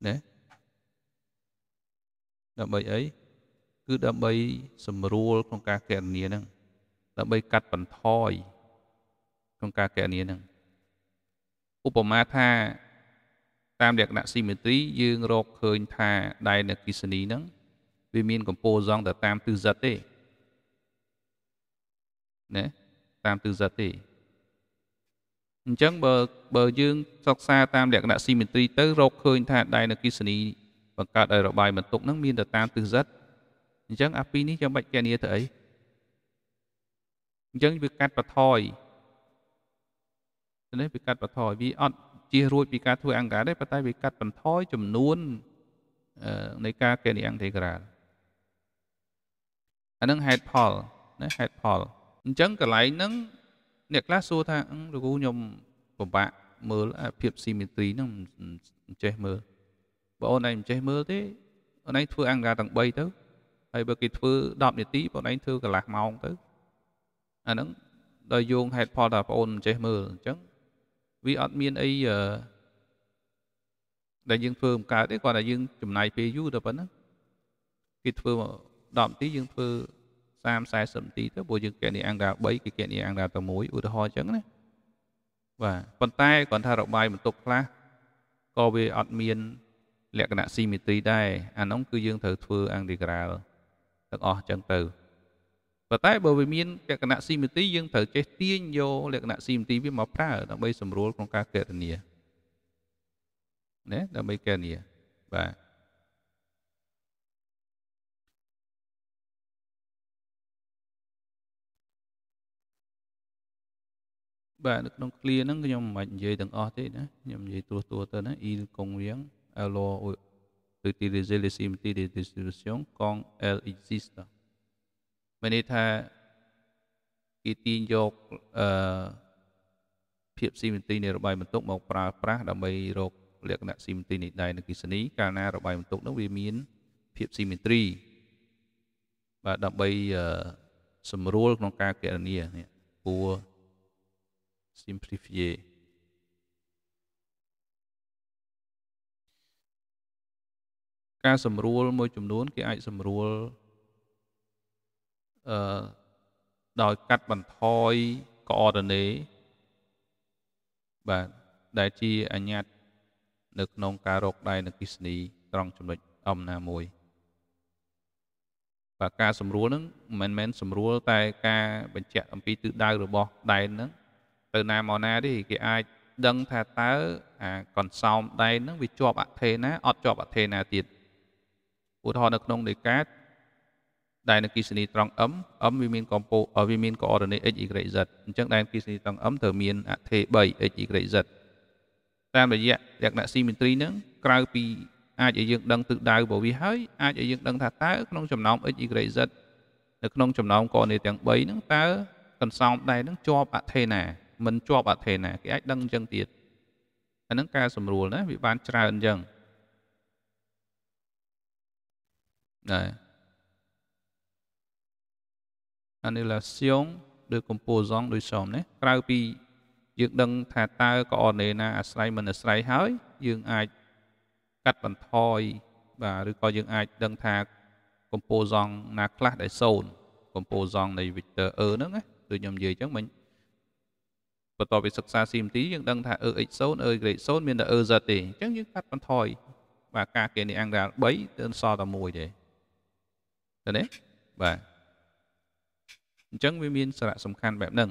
ណាដើម្បីអីគឺដើម្បីសម្រួលក្នុងការកណនាហ្នឹងដើម្បីកាត់បន្ថយក្នុងការកណនាហ្នឹងឧបមាថា តាមលក្ខណៈស៊ីមេទ្រីយើងរកឃើញថាដែនអគិសនីហ្នឹងវាមានកម្ពស់សងតែតាមទិស z ទេណាតាមទិស z ទេអញ្ចឹងបើបើយើងសិក្សាតាមលក្ខណៈស៊ីមេទ្រីទៅរកឃើញថាដែនអគិសនីបង្កើតឲ្យរបាយបន្ទុកហ្នឹងមានទៅតាមទិស z អញ្ចឹងអាពីរនេះចាំបាច់កណនីទៅអីអញ្ចឹងវាកាត់បន្ថយនេះវាកាត់បន្ថយវាអត់ជៀសរួចពីការធ្វើអង្ការទេប៉ុន្តែវាកាត់បន្ថយចំនួននៃការកេនីអង្ទេក្រាលអានឹងហេតុផលណាហេតុផលអញ្ចឹងកន្លែងហ្នឹងអ្នកខ្លះសួរថាលោកគ្រូខ្ញុំពិបាកមើលភាពស៊ីមេទ្រីហ្នឹងមិនចេះមើលបងអូនឯងមិនចេះមើលទេអូនឯងធ្វើអង្គការទាំង3ទៅហើយបើគេធ្វើ10នាទីបងឯងធ្វើកន្លះម៉ោងទៅអាហ្នឹងដល់យោងហេតុផលថាបងអូនមិនចេះមើលអញ្ចឹងវាអត់មានអីដែលយើងធ្វើមិនកើតទេគាត់ថាយើងចំណាយពេលយូរទៅប៉ុណ្ណាគេធ្វើ10នាទីយើងធ្វើ30 40នាទីទៅព្រោះយើងគណនីអង្គការ3គេគណនីអង្គការតែមួយឧទាហរណ៍អញ្ចឹងណាបាទប៉ុន្តែគ្រាន់ថារបាយបន្ទុកខ្លះក៏វាអត់មាន លក្ខណៈស៊ីមេទ្រីដែរអានោះគឺយើងត្រូវធ្វើអង្គក្រាលទាំងអស់អញ្ចឹងទៅប៉ុន្តែបើវាមានលក្ខណៈស៊ីមេទ្រីយើងត្រូវចេះទាញយកលក្ខណៈស៊ីមេទ្រីវាមកប្រើដើម្បីសម្រួលក្នុងការកេតនីណាដើម្បីកេតនីបាទបាទនៅក្នុងឃ្លាហ្នឹងខ្ញុំមិននិយាយទាំងអស់ទេណាខ្ញុំនិយាយទួសទួសទៅណាអ៊ីកុងរៀង alors utiliser les symboles de distribution quand elle existe មានន័យថាគេទាញយកអឺភាពស៊ីមន្ទីនៃរបាយបន្ទុកមកប្រើប្រាស់ដើម្បីរកលក្ខណៈស៊ីមន្ទីនៃដែនអគ្គិសនីកាលណារបាយបន្ទុកនោះវាមានភាពស៊ីមេត្រីបាទដើម្បីសម្រួលក្នុងការកណនានេះពួរ simplifier. ការសម្រួលមួយ ចំនួន គេអាចសម្រួលអឺដោយកាត់បន្ថយ coordinate បាទដែលជាអញ្ញត្តិនៅក្នុង ការរកដៃនឹងគិសនីត្រង់ចំណុចអំណាមួយបាទការសម្រួលហ្នឹងមិនមែនសម្រួល តែការ បញ្ជាក់អំពីទិសដៅរបស់ដែនហ្នឹងទៅណាមកណាទេគេអាចដឹងថាតើអាកនសោមដែនហ្នឹងវាជាប់អធេណាអត់ជាប់អធេណាទៀតឧទាហរណ៍នៅក្នុងដីកាដែនអគិសនីត្រង់ M M វាមានកម្ពូវាមានកអរណី x y z អញ្ចឹងដែនអគិសនីត្រង់ M ត្រូវមានអធេ3 x y z តាមរយៈលក្ខណៈ symmetry ហ្នឹងក្រៅពីអាចឲ្យយើង ដឹងទិសដៅរបស់វាហើយអាចឲ្យយើងដឹងថាតើក្នុងចំណោម x y z នៅក្នុងចំណោមកអរណីទាំង3ហ្នឹងតើកន្សោមដែនហ្នឹងជាប់អធេណាមិនជាប់អធេណាគេអាចដឹងអញ្ចឹងទៀតអានឹងការស្រួលណាវាបានច្រើនអញ្ចឹងដែរ annulation ឬ composition ដូចសមណាក្រៅពី យើងដឹងថាតើកអនេណាអាស្រ័យមិនអាស្រ័យហើយយើងអាចកាត់បន្ថយបាទឬក៏យើងអាច ដឹងថាកម្ពុជាសងណាខ្លះដែល0កម្ពុជាសងនៃ Victor E ហ្នឹងណាដូចខ្ញុំនិយាយអញ្ចឹងមិញបន្ទាប់ពីសិក្សាស៊ីមទីយើងដឹងថាអឺ x0 អឺ y0 មានតែអឺ z ទេអញ្ចឹងយើងកាត់បន្ថយបាទការគេនេះអង្គដាល3ទៅសល់តែ1ទេឃើញទេបាទអញ្ចឹងវាមានសារៈសំខាន់បែបហ្នឹង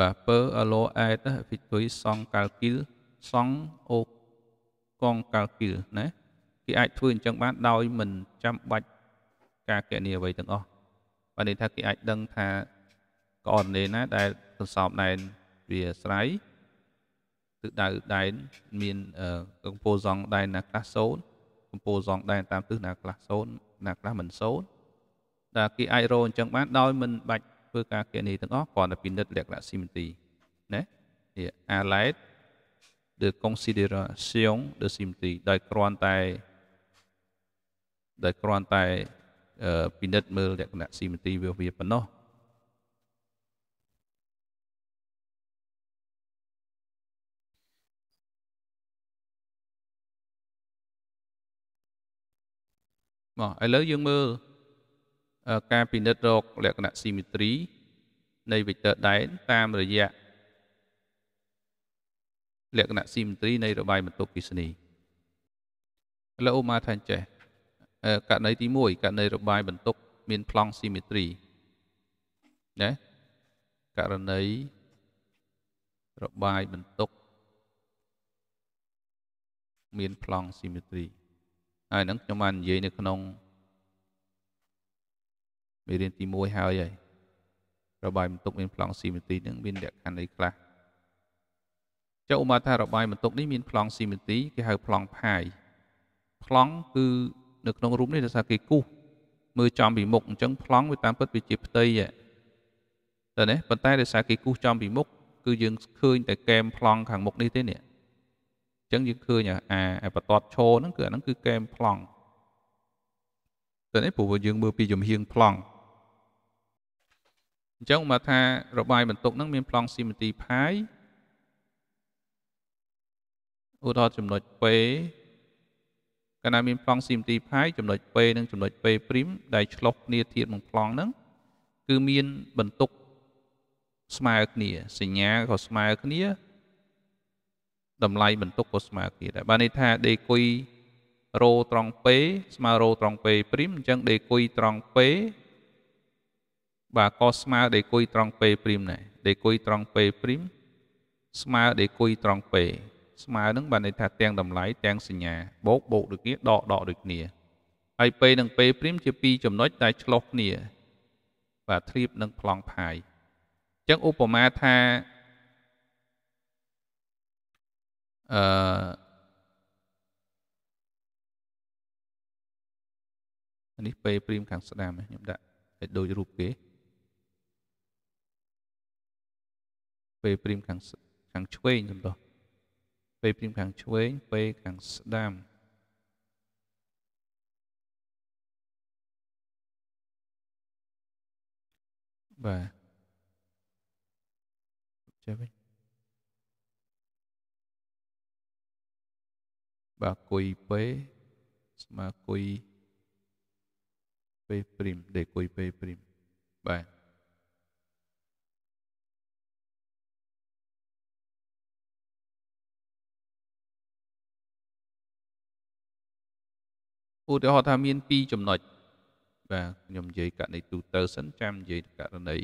បាទពើអឡូអែតវិទុយសងកាល់គីលសងអូកងកាល់គីលណាគេអាចធ្វើអញ្ចឹងបានដោយមិនចាំបាច់ការគណនាអ្វីទាំងអស់បាទនេះថាគេអាចដឹងថាក្អននេណាដែលសន្សោបដែនវាស្រ័យទិសដៅដែនមានកំពូលសងដែនណាខ្លះសូន្យកំពូលសងដែនតាមទិសណាខ្លះសូន្យណាខ្លះមិនសូន្យតែគេអាចរកអញ្ចឹងបានដោយ មិនបាច់ធ្វើការគណនាទាំងអស់គ្រាន់តែពិនិត្យលក្ខណៈស៊ីមទីណានេះ alert the consideration the symmetry ដោយគ្រាន់តែដោយគ្រាន់តែពិនិត្យមើលលក្ខណៈស៊ីមទីវាវាប៉ុណ្ណោះបាទឥឡូវយើងមើលការពិនិត្យរកលក្ខណៈ symmetry នៃ vector ដែនតាមរយៈលក្ខណៈ symmetry នៃ របាយបន្ទុកពិសនីឥឡូវអូម៉ាថាចេះករណីទី1ករណីរបាយបន្ទុកមានប្លង់ symmetry ណាករណីរបាយបន្ទុក មានប្លង់ symmetry ហើយនឹងខ្ញុំបាននិយាយនៅក្នុងមេរៀនទី1ហើយហើយរបាយបន្ទុកមានប្លង់ស៊ីមេទីនឹងមានលក្ខខណ្ឌអីខ្លះចុះឧមាថារបាយបន្ទុកនេះមានប្លង់ស៊ីមេទី គេហៅប្លង់ផាយប្លង់គឺនៅក្នុងរូបនេះដោយសារគេគូសមើលចំពីមុខអញ្ចឹងប្លង់វាតាមពិតវាជាផ្ទៃតែនេះប៉ុន្តែដោយសារគេគូសចំពីមុខគឺយើងឃើញតែកែមប្លង់ខាងមុខនេះទេនេះអញ្ចឹងយើងឃើញអាបន្ទាត់ឈរហ្នឹងគឺអាហ្នឹងគឺកែមប្លង់តែនេះព្រោះយើងមើលពីចំហៀងប្លង់អញ្ចឹងមកថារបាយបន្ទុកហ្នឹងមានប្លង់ស៊ីមេទីផាយឧទាហរណ៍ចំណុច P កាលណាមានប្លង់ស៊ីមេទីផាយចំណុច P និងចំណុច P' ដែលឆ្លុះគ្នាធៀបនឹងប្លង់ហ្នឹងគឺមានបន្ទុកស្មើគ្នាសញ្ញាក៏ស្មើគ្នាតម្លៃបន្ទុកក៏ស្មើគ្នាដែរបានន័យថាដេគុយរោត្រង់ពេស្មើរោត្រង់ពេព្រីមអញ្ចឹងដេគុយត្រង់ពេបាទក៏ស្មើដេគុយត្រង់ពេព្រីមដែរដេគុយត្រង់ពេព្រីមស្មើដេគុយត្រង់ពេស្មើនឹងបានន័យថាទាំងតម្លៃទាំងសញ្ញាបូកបូកដូចគ្នាដកដកដូចគ្នាហើយពេនិងពេព្រីមជាពីរចំណុចដែលឆ្លុះគ្នាបាទធៀបនឹងប្លង់ផាយអញ្ចឹងឧបមាថាអឺនេះពេលព្រីមខាងស្ដាំខ្ញុំដាក់ឲ្យដូចរូបគេពេលព្រីមខាងខាងឆ្វេងសំដៅពេលព្រីមខាងឆ្វេងពេលខាង ស្ដាំបាទចេះវិញបាទគុយពេស្មាគុយពេព្រីមដេគុយពេព្រីមបាទឧទាហរណ៍ថាមាន2ចំណុចបាទខ្ញុំនិយាយករណីទូទៅ សិនចាំនិយាយករណី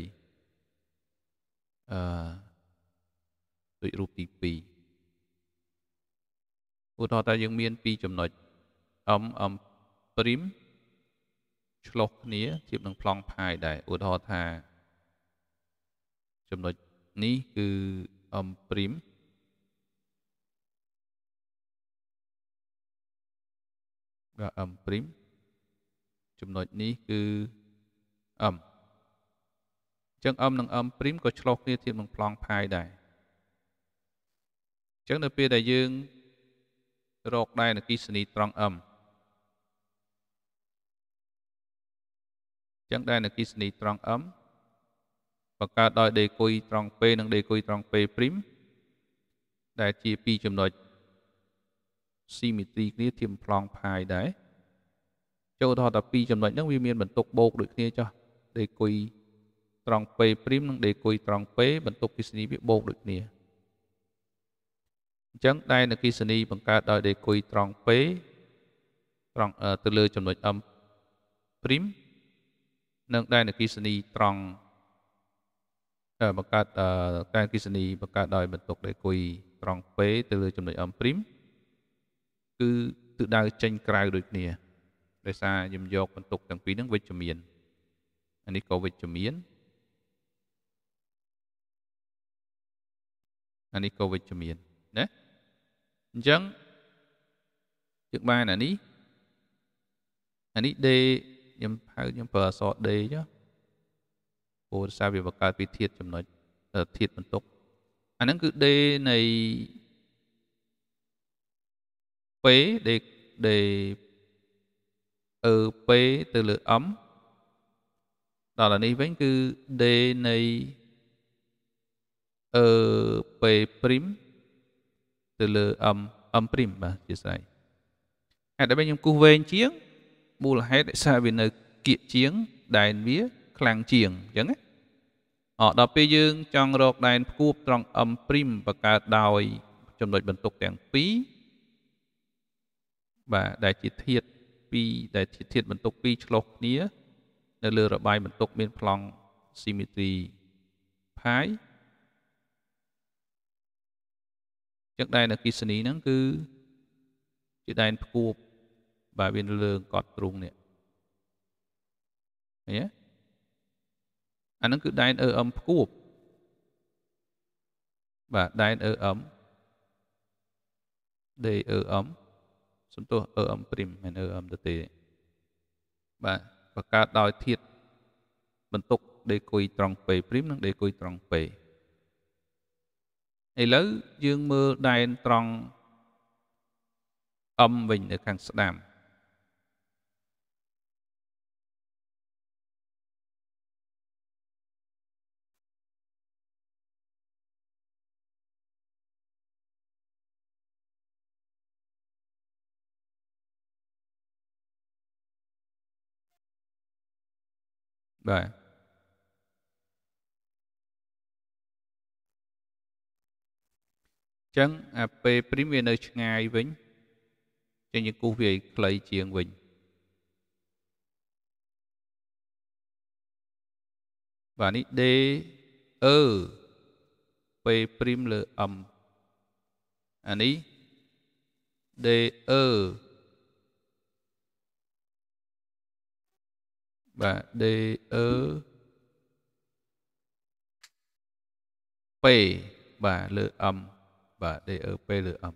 អឺដូចរូបទី2ឧទាហរណ៍ថាយើងមានពីរចំណុច m m prime ឆ្លុះគ្នា ជានឹងប្លង់ផាយដែរឧទាហរណ៍ថា ចំណុចនេះគឺ m prime ក៏ m prime ចំណុចនេះគឺ m អញ្ចឹង m និង m prime ក៏ឆ្លុះគ្នាជានឹងប្លង់ផាយដែរអញ្ចឹងនៅពេលដែលយើងរកដែនអគិសនីត្រង់ M ចឹងដែនអគិសនីត្រង់ M បង្កើតដោយដេគុយត្រង់ P និងដេគុយត្រង់ P' ដែលជាពីរចំណុច symmetry គ្នាធៀបប្លង់ផាយដែរចូលដល់តែពីរចំណុចហ្នឹងវាមានបន្ទុកបូកដូចគ្នាចុះដេគុយត្រង់ P' និងដេគុយត្រង់ P បន្ទុកគិសនីវាបូកដូចគ្នាអញ្ចឹងដែនអគិសនីបង្កើតដោយដេគុយត្រង់ P ត្រង់ទៅលើចំណុច M ព្រីមនិងដែនអគិសនីត្រង់បង្កើតដែនអគិសនីបង្កើតដោយបន្ទុកដេគុយត្រង់ P ទៅលើចំណុច M ព្រីមគឺទិសដៅចេញក្រៅដូចគ្នាដោយសារខ្ញុំយកបន្ទុកទាំងពីរហ្នឹងវិជ្ជមានអានេះក៏វិជ្ជមានអានេះក៏វិជ្ជមានណាអញ្ចឹងយើងបានអានេះ អានេះ D ខ្ញុំហៅខ្ញុំប្រើអក្សរ D ចុះព្រោះសារវាបង្កើតពីធាតចំណុចធាតបន្ទុកអាហ្នឹងគឺ D នៃ P D D អឺ P ទៅលើ M ដល់អានេះវិញគឺ D នៃអឺ P' ទៅលើ m m ព្រីមបាទជាស្រ័យហេតុដែលខ្ញុំគូសវែងជាងមូលហេតុដែលសារវានៅគៀកជាង ដែនវាខ្លាំងជាងអញ្ចឹងណាអដល់ពេលយើងចង់រកដែនផ្គួបត្រង់ m ព្រីមបង្កើតដោយចំណុចបន្ទុកទាំងពីរបាទដែលជាធាត2ដែលជាធាតបន្ទុក2ឆ្លុះគ្នានៅលើរបាយបន្ទុកមានប្លង់ symmetry pi ចឹងដែនអគិសនីហ្នឹងគឺជាដែនផ្គួបបាទវាលើកត់ទ្រុងនេះអីអាហ្នឹងគឺដែន EM ផ្គួបបាទដែន EM DEM សំទោស EM ព្រីមមិន EM ទៅទេ បាទបង្កើតដោយធាតុបន្ទុកដេគុយត្រង់ពេព្រីមនិងដេគុយត្រង់ពេឥឡូវយើង មើលដែនត្រង់អឹមវិញ នៅខាង ស្ដាំបាទចឹងអាពេលព្រីមវានៅឆ្ងាយវិញចឹងយើងគូសវាឲ្យខ្លីជាងវិញបាទនេះ D E P ព្រីមលើ M អានេះ D E បាទ D E P បាទលើ M và để ở ពេលលើអំ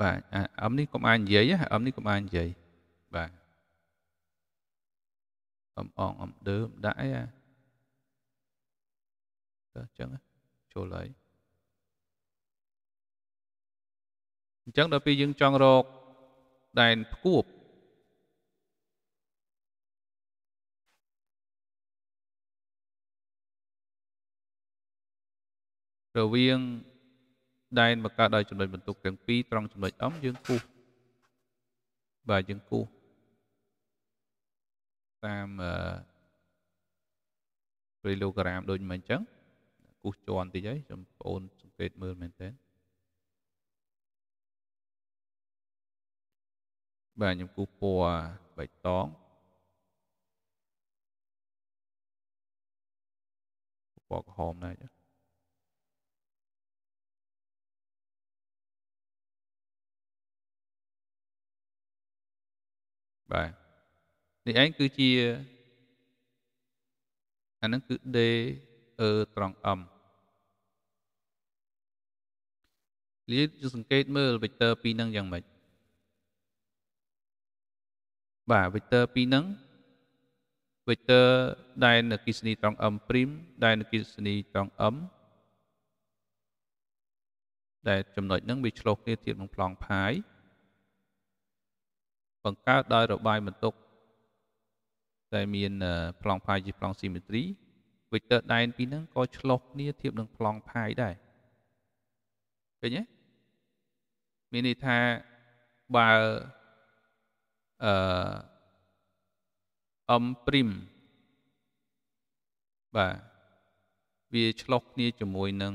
បាទអំនេះកុំអាចនិយាយអំនេះកុំអាចនិយាយបាទអំអងអំដឺអំដាក់អីអាតើអញ្ចឹងចូលហើយអញ្ចឹងដល់ពេលយើងចង់រកដែនផ្គួបរវាង ដែនបង្កើតដោយចំណុចបន្ទុកទាំងពីរត្រង់ចំណុចអំយើងគូសបាទយើងគូសតាមអឺគីឡូក្រាម ដូចមិនអញ្ចឹងគូសជាន់តិចហើយខ្ញុំបងអូនសង្កេតមើលមែនតើបាទខ្ញុំគូសពណ៌បៃតងពណ៌ក្រហមដែរចាបាទនេះឯងគឺជា អានឹងគឺ D អឺត្រង់ M លាយសង្កេតមើល vector ពីរហ្នឹងយ៉ាងម៉េចបាទ vector ពីរហ្នឹង vector ដែលនៅគិសនីត្រង់ M' ដែលនៅគិសនីត្រង់ M ដែលចំណុចហ្នឹងវាឆ្លុះគ្នាធៀបនឹងប្លង់ផាយបង្កើតដោយរបាយបន្ទុកដែលមាន ប្លង់ផាយជាប្លង់ស៊ីមេទ្រី vector ដែនពីរហ្នឹងក៏ឆ្លុះគ្នាធៀបនឹងប្លង់ផាយដែរឃើញទេមានន័យថាបើអឺអឹមព្រីមបាទវាឆ្លុះគ្នាជាមួយនឹង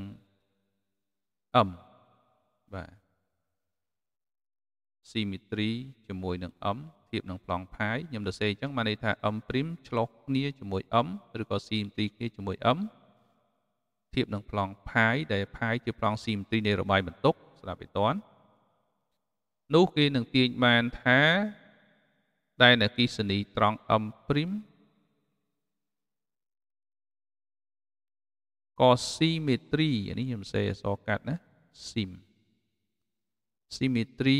អឹមបាទ symmetry ជាមួយនឹង m ធៀបនឹង plong pi ខ្ញុំទៅសេអញ្ចឹងបានន័យថា m' ឆ្លុះគ្នាជាមួយ m ឬក៏ symmetry គ្នាជាមួយ m ធៀបនឹង plong pi ដែល pi ជា plong symmetry នៃរបាយបន្ទុកស្ដាប់ឲ្យតាន់នោះគេនឹងទាញបានថា ដែលអគិសនីត្រង់ m' ក៏ symmetry នេះខ្ញុំសេអសកាត់ណា sim symmetry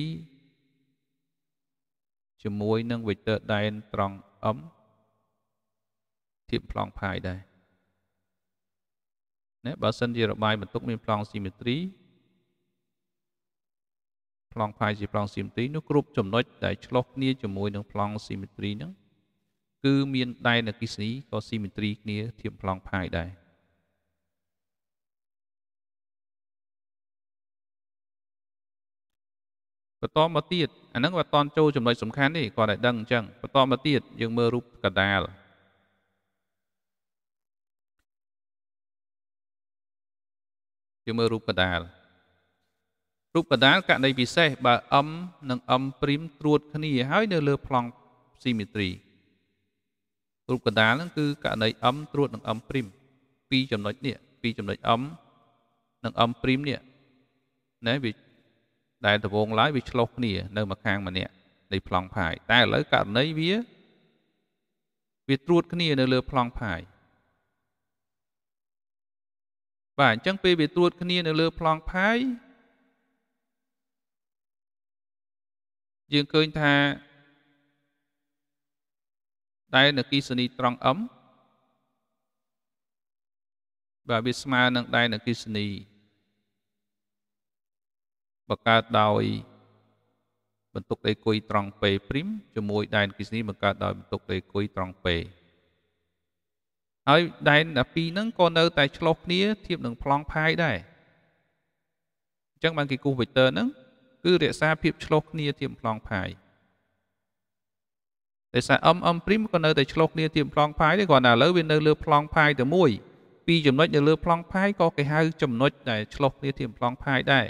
ជាមួយនឹង vector ដែនត្រង់ m ធៀបប្លង់ផាយដែរណាបើសិនជារបាយបន្ទុក មានប្លង់ symmetry ប្លង់ផាយជាប្លង់ symmetry នោះគ្រប់ចំណុចដែលឆ្លុះគ្នាជាមួយនឹងប្លង់ symmetry ហ្នឹងគឺមានដែនអគិសនីក៏ symmetry គ្នាធៀបប្លង់ផាយដែរបន្តមកទៀតអាហ្នឹងវាអត់តន់ចូលចំណុចសំខាន់នេះគាត់តែដឹងអញ្ចឹងបន្តមកទៀតយើងមើលរូបកដាលយើងមើលរូបកដាលរូបកដាលករណីពិសេសបើ M និង M' ត្រួតគ្នាហើយនៅ លើប្លង់ symmetry រូបកដាលហ្នឹង គឺករណី M ត្រួតនឹង M' ពីរចំណុចនេះពីរចំណុច M និង M' នេះណែវាដែលដំបូងឡើយវាឆ្លោះគ្នានៅម្ខាងម្នាក់នៃប្លង់ផាយតែឥឡូវករណីវាវាត្រួតគ្នានៅលើប្លង់ផាយបាទអញ្ចឹងពេលវាត្រួតគ្នា នៅលើប្លង់ផាយយើងឃើញថា ដែលនគិសនីត្រង់អឹមបាទវាស្មើនឹងដែលនគិសនីបង្កើតដោយបន្ទុកដីគុយត្រង់ពេព្រីមជាមួយដែនគិសនីបង្កើតដោយបន្ទុកដីគុយត្រង់ពេហើយដែនពីរហ្នឹងក៏នៅតែ ឆ្លុះគ្នាធៀបនឹងប្លង់ផាយដែរអញ្ចឹងបានគេគូស vector ហ្នឹងគឺរក្សាភាពឆ្លុះគ្នាធៀបប្លង់ផាយដោយសារ m m ព្រីមក៏នៅតែឆ្លុះគ្នាធៀបប្លង់ផាយដែរគ្រាន់តែឥឡូវវានៅលើប្លង់ផាយតែមួយ ពីរចំណុចនៅលើប្លង់ផាយក៏គេហៅ ចំណុច ដែលឆ្លុះគ្នាធៀបប្លង់ផាយដែរ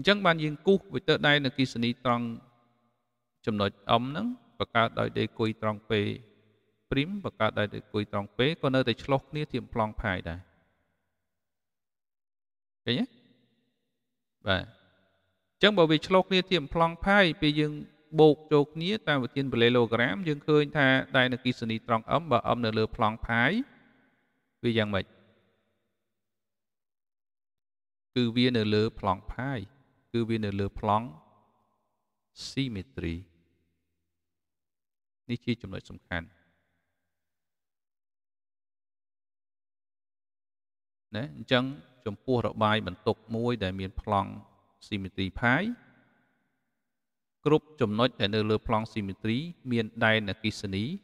អញ្ចឹងបានយើងគូសវិទើដៃនៅគិសនីត្រង់ចំណុចអមហ្នឹងបកើតដោយដេគុយត្រង់ពេ ព្រីមបកើតដោយដេគុយត្រង់ពេក៏នៅតែឆ្លោះគ្នាធៀមប្លង់ផាយដែរឃើញទេបាទអញ្ចឹងបើវាឆ្លោះគ្នាធៀមប្លង់ផាយពេលយើង បូកចូលគ្នាតាមវិធាន parallelogram យើងឃើញថាដៃនៅគិសនីត្រង់អមបើអមនៅលើប្លង់ផាយវាយ៉ាងម៉េចគឺវានៅលើប្លង់ផាយគឺវានៅលើប្លង់ symmetry នេះជាចំណុចសំខាន់ណាអញ្ចឹង ចំពោះរបាយបន្ទុកមួយ ដែល មានប្លង់ symmetry pi គ្រប់ចំណុចដែលនៅលើប្លង់ symmetry មានដែនអគិសនីស្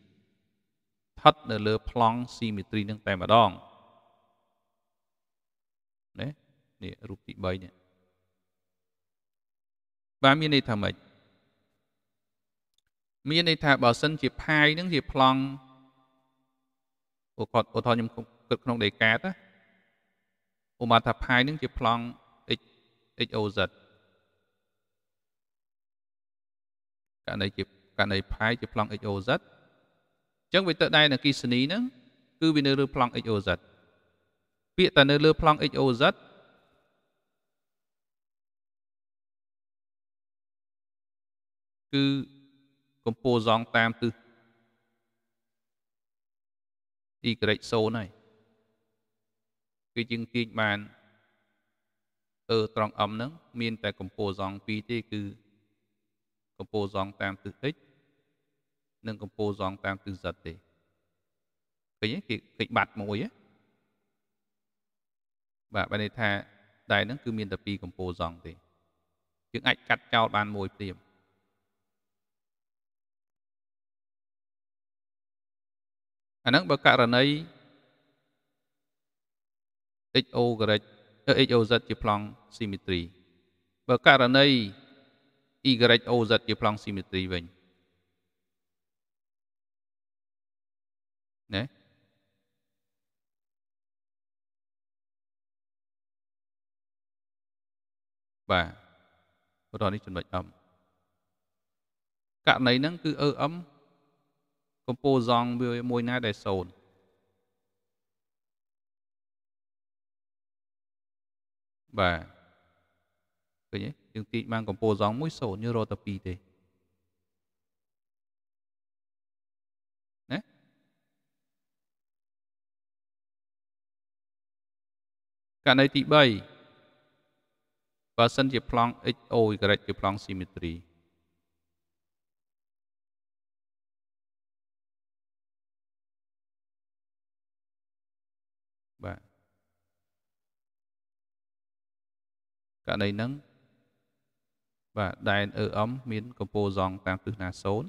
ថិតនៅលើប្លង់ symmetry នឹងតែម្ដងណានេះរូបទី3នេះបាទមានន័យថាម៉េចមានន័យថាបើសិនជាផាយនឹងជាប្លង់ឧទាហរណ៍ឧទាហរណ៍ខ្ញុំគិតក្នុងដេកាតណាឧបមាថាផាយនឹងជាប្លង់ x xoz ករណីជាករណីផាយជាប្លង់ xoz អញ្ចឹងវាទៅដែរនៅគិសនីហ្នឹងគឺវានៅលើប្លង់ xoz ពាក្យតែនៅលើប្លង់ xoz គឺកំពូលសងតាមទិសទីក្រិចសូនហើយគឺយើងទាញបានអឺត្រង់អំហ្នឹងមាន តែកំពូលសង2ទេគឺកំពូលសងតាមទិស x និងកំពូលសងតាមទិស z ទេឃើញទេគេបាត់មួយហ៎បាទបានន័យថាដែរហ្នឹងគឺមានតែពីរកំពូលសងទេយើងអាចកាត់ចោលបានមួយទៀតអាហ្នឹងបើករណី XO ក្រិច XOZ ជាប្លង់ symmetry បើករណី YOZ ជាប្លង់ symmetry វិញណាបាទបន្តនេះចំណុចអឹមករណីហ្នឹងគឺ EM កំពូលសងវាមួយណាដែលសូន្យបាទឃើញទេយើងទាញបានកំពូលសងមួយសូន្យយើងរកតែ2ទេណាករណីទី3បើសិនជាប្លង់ XO ក្រេចជាប្លង់ symmetry ករណីហ្នឹងបាទដែនអឺអំមានកម្ពូលសងតាមទិសណាសូន្យ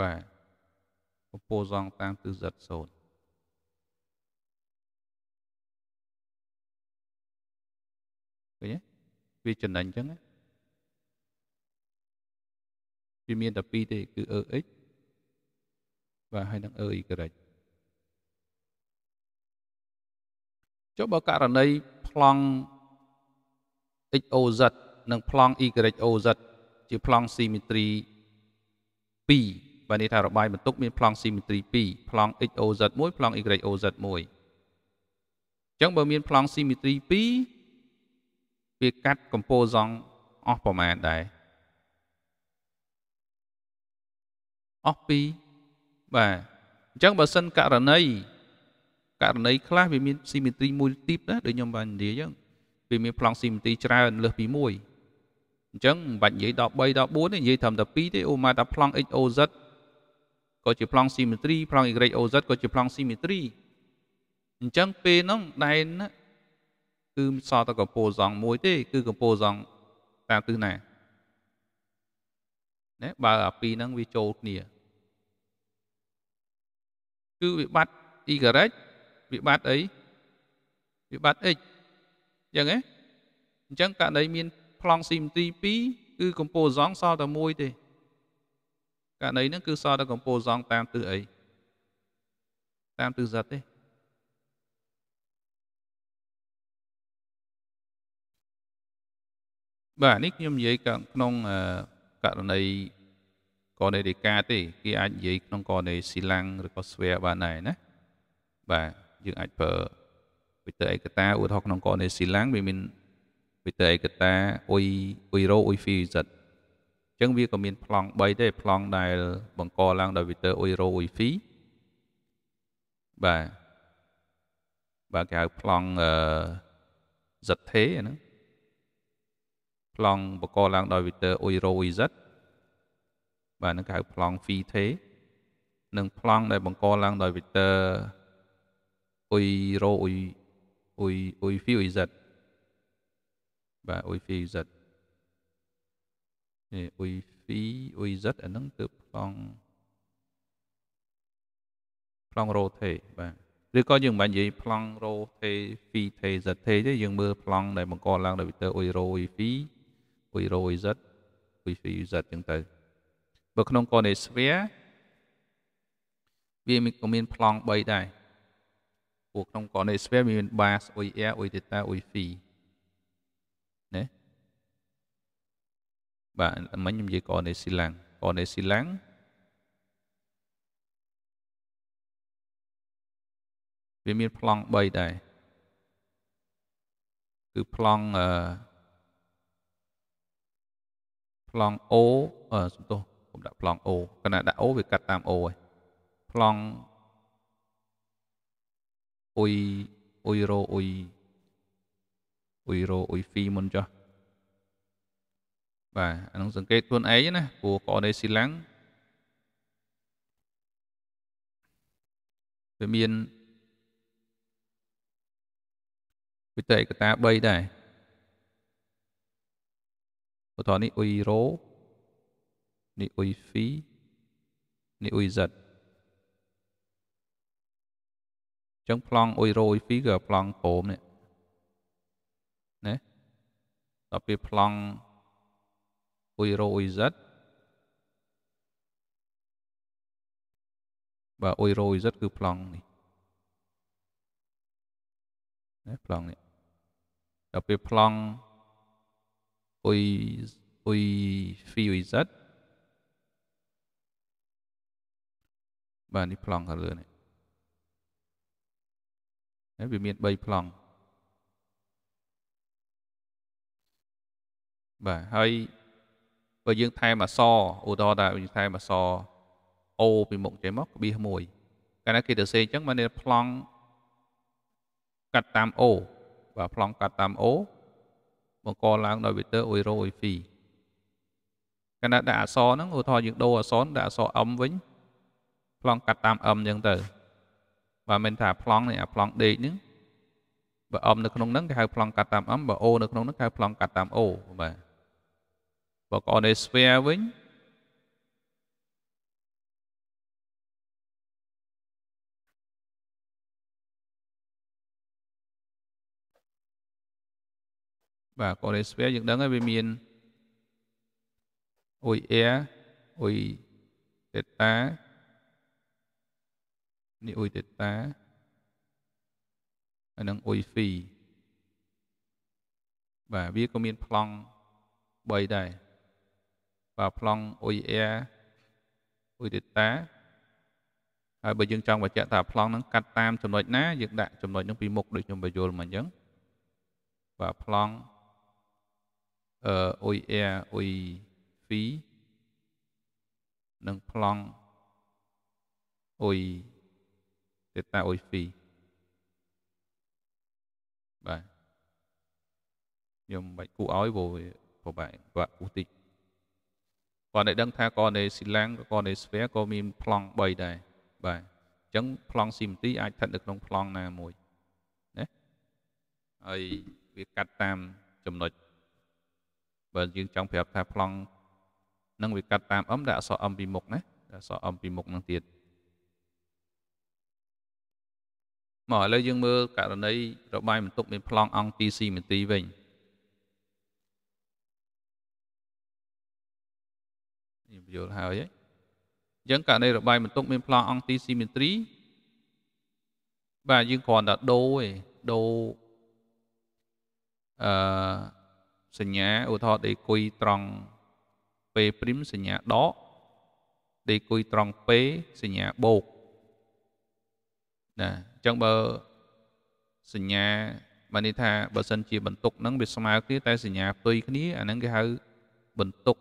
បាទកម្ពូលសងតាមទិស Z សូន្យឃើញទេវាចំណេញអញ្ចឹងវាមានតែ2ទេគឺ EX បាទហើយនឹង EY ចុះបើករណីប្លង់ XOZ និងប្លង់ YOZ ជាប្លង់ symmetry 2បើនេះថារបាយបន្ទុកមានប្លង់ symmetry 2ប្លង់ XOZ 1ប្លង់ YOZ 1អញ្ចឹងបើមានប្លង់ symmetry 2វាកាត់កម្ពូលសង់អស់ប្រមាណដែរអស់2បាទអញ្ចឹងបើសិនករណីករណីខ្លះវាមានស៊ីមេទ្រីមួយទីបដែរដូចខ្ញុំបាននិយាយអញ្ចឹងវាមានប្លង់ស៊ីមេទ្រីច្រើនលើសពី1អញ្ចឹងមិនបាច់និយាយដល់3ដល់4ទេនិយាយត្រឹមតែ2ទេអូមកតែប្លង់ XOZ ក៏ជាប្លង់ស៊ីមេទ្រីប្លង់ YOZ ក៏ជាប្លង់ស៊ីមេទ្រីអញ្ចឹងពេលហ្នឹងដែនគឺសតកម្ពុជាសងមួយទេ គឺកម្ពុជាសងតាមទិសណាណាបើអាពីរហ្នឹងវាចូលគ្នាគឺវាបាត់ y វិបត្តិអីវិបត្តិ x អញ្ចឹងហ៎អញ្ចឹងករណីមានប្លង់ស៊ីមទី2គឺកម្ពូលសងសល់តែមួយទេករណីហ្នឹងគឺសល់តែកម្ពូលសងតាមទិសអីតាមទិស z ទេបាទនេះខ្ញុំនិយាយក្នុងករណីករណីដីកាទេគេអាចនិយាយក្នុងករណីស៊ីឡាំងឬក៏ស្វែបានដែរណាបាទយើងអាចប្រើវិទ័យឯកតាឧទាហរណ៍ក្នុងករណីស៊ីឡាំងវាមានវិទ័យឯកតាអ៊ុយអ៊ុយរ៉ូអ៊ុយហ្វីសិតអញ្ចឹងវាក៏មានប្លង់3ដែរប្លង់ដែលបង្កឡើងដោយវិទ័យអ៊ុយរ៉ូអ៊ុយហ្វីបាទបាទគេហៅប្លង់អឺ ZT អាហ្នឹងប្លង់បង្កឡើងដោយវិទ័យអ៊ុយរ៉ូអ៊ុយ Z បាទហ្នឹងគេហៅប្លង់ Phi T និងប្លង់ដែលបង្កឡើងដោយវិទ័យ ôi rô ôi ôi ôi phi ôi giật và ôi phi giật ôi phi ôi giật ở nâng từ phong phong rô thể và có những bạn gì phong ro the phi the z the ទេយើងមើល plong ដែលបង្កឡើងដោយ vector oi ro oi phi oi ro oi z oi phi có ចឹងទៅបើក្នុងកណេស្វែវាក៏មាន phong 3ដែរព្រោះក្នុងករណី sphere មាន bars ui r ui theta ui phi ណាបាទមិញខ្ញុំនិយាយករណីស៊ីឡាំងករណីស៊ីឡាំងវាមានប្លង់3ដែរគឺប្លង់អឺប្លង់ O អឺសំទោសខ្ញុំដាក់ប្លង់ O គណៈដាក់ O វាកាត់តាម O ហើយប្លង់ ôi ôi rô ôi ôi rô ôi phi môn cho và anh nó dừng cái tuần ấy nè của có đây xin lắng về miền với tệ của ta bay đây có thọ ni ôi rô ni ôi phi ni ôi giật ังพลองโอุยโรยฟีกัพลองโผมเนี่ยนะต่อไปพลองโอุยโรยจัดบ่โอุยโรยจัดคือพลองนี่นะพลองเนี่ยต่อไปพลองโอุยอุยฟีโอุยจัดบ่นี่พลองกันเลยเนี่ยវាមាន3ប្លង់បាទហើយបើយើងថែមអសឧទាហរណ៍ថាយើងថែមអសអូ ពីមុខចេញមកក្បៀសមួយកាលណាគេទៅសេអញ្ចឹងមកនេះប្លង់កាត់តាមអូ បាទប្លង់កាត់តាមអូ បង្កឡើង ដោយវីទ័រអ៊ុយរ៉ូអ៊ុយហ្វីកាលណាដាក់អសហ្នឹងឧទាហរណ៍យើង ដូរអសដាក់អសអឹមវិញប្លង់កាត់តាមអឹមអញ្ចឹងទៅបើមិនថាប្លង់នេះអាប្លង់ដេកហ្នឹងបើអមនៅក្នុងហ្នឹងគេហៅប្លង់កាត់តាមអមបើអូនៅក្នុងហ្នឹងគេហៅប្លង់កាត់តាមអូបាទបើកអន sphere វិញបាទ Corey Sphere យើងដឹងហើយវាមានអ៊ុយ air អ៊ុយ theta នេះអ៊ុយទេតាហើយនឹងអ៊ុយហ្វីបាទវាក៏មានប្លង់3ដែរបាទប្លង់អ៊ុយអែអ៊ុយទេតាហើយបើយើងចង់បញ្ជាក់ថាប្លង់ហ្នឹងកាត់តាមចំណុចណាយើងដាក់ចំណុចហ្នឹងពីមុខដូចខ្ញុំបញ្យល់មកអញ្ចឹងបាទប្លង់អឺអ៊ុយអែអ៊ុយហ្វីនិងប្លង់អ៊ុយទេតាអ៊ុយហ្វីបាទខ្ញុំមិនបាច់គូឲ្យព្រោះប្របាក់គាត់ពុះតិចគាត់តែដឹងថាកនេស៊ីឡាំងកនេស្វែក៏មានប្លង់3ដែរបាទអញ្ចឹងប្លង់ស៊ីមទីអាចស្ថិតនៅក្នុងប្លង់ណាមួយណាហើយវាកាត់តាមចំណុចបើយើងចង់ប្រាប់ថាប្លង់នឹងវាកាត់តាមអឹមដាក់អក្សរអឹមពីមុខណាដាក់អក្សរអឹមពីមុខនឹងទៀតអញមកឥឡូវយើងមើលករណីរបាយបន្ទុក មានប្លង់អង្គ 2C មីទីវិញយល់ហើយអញ្ចឹងករណីរបាយបន្ទុកមានប្លង់អង្គ 2C មីត្រីបាទយើងគ្រាន់តែដូរឯងដូរអឺសញ្ញាឧទាហរណ៍ដេគុយត្រង់ P' សញ្ញាដកដេគុយត្រង់ P សញ្ញាបូកណាចឹងបើសញ្ញាបានន័យថាបើសិនជាបន្ទុកហ្នឹងវាស្មើគ្នាតែសញ្ញាផ្ទុយគ្នាអាហ្នឹងគេហៅបន្ទុក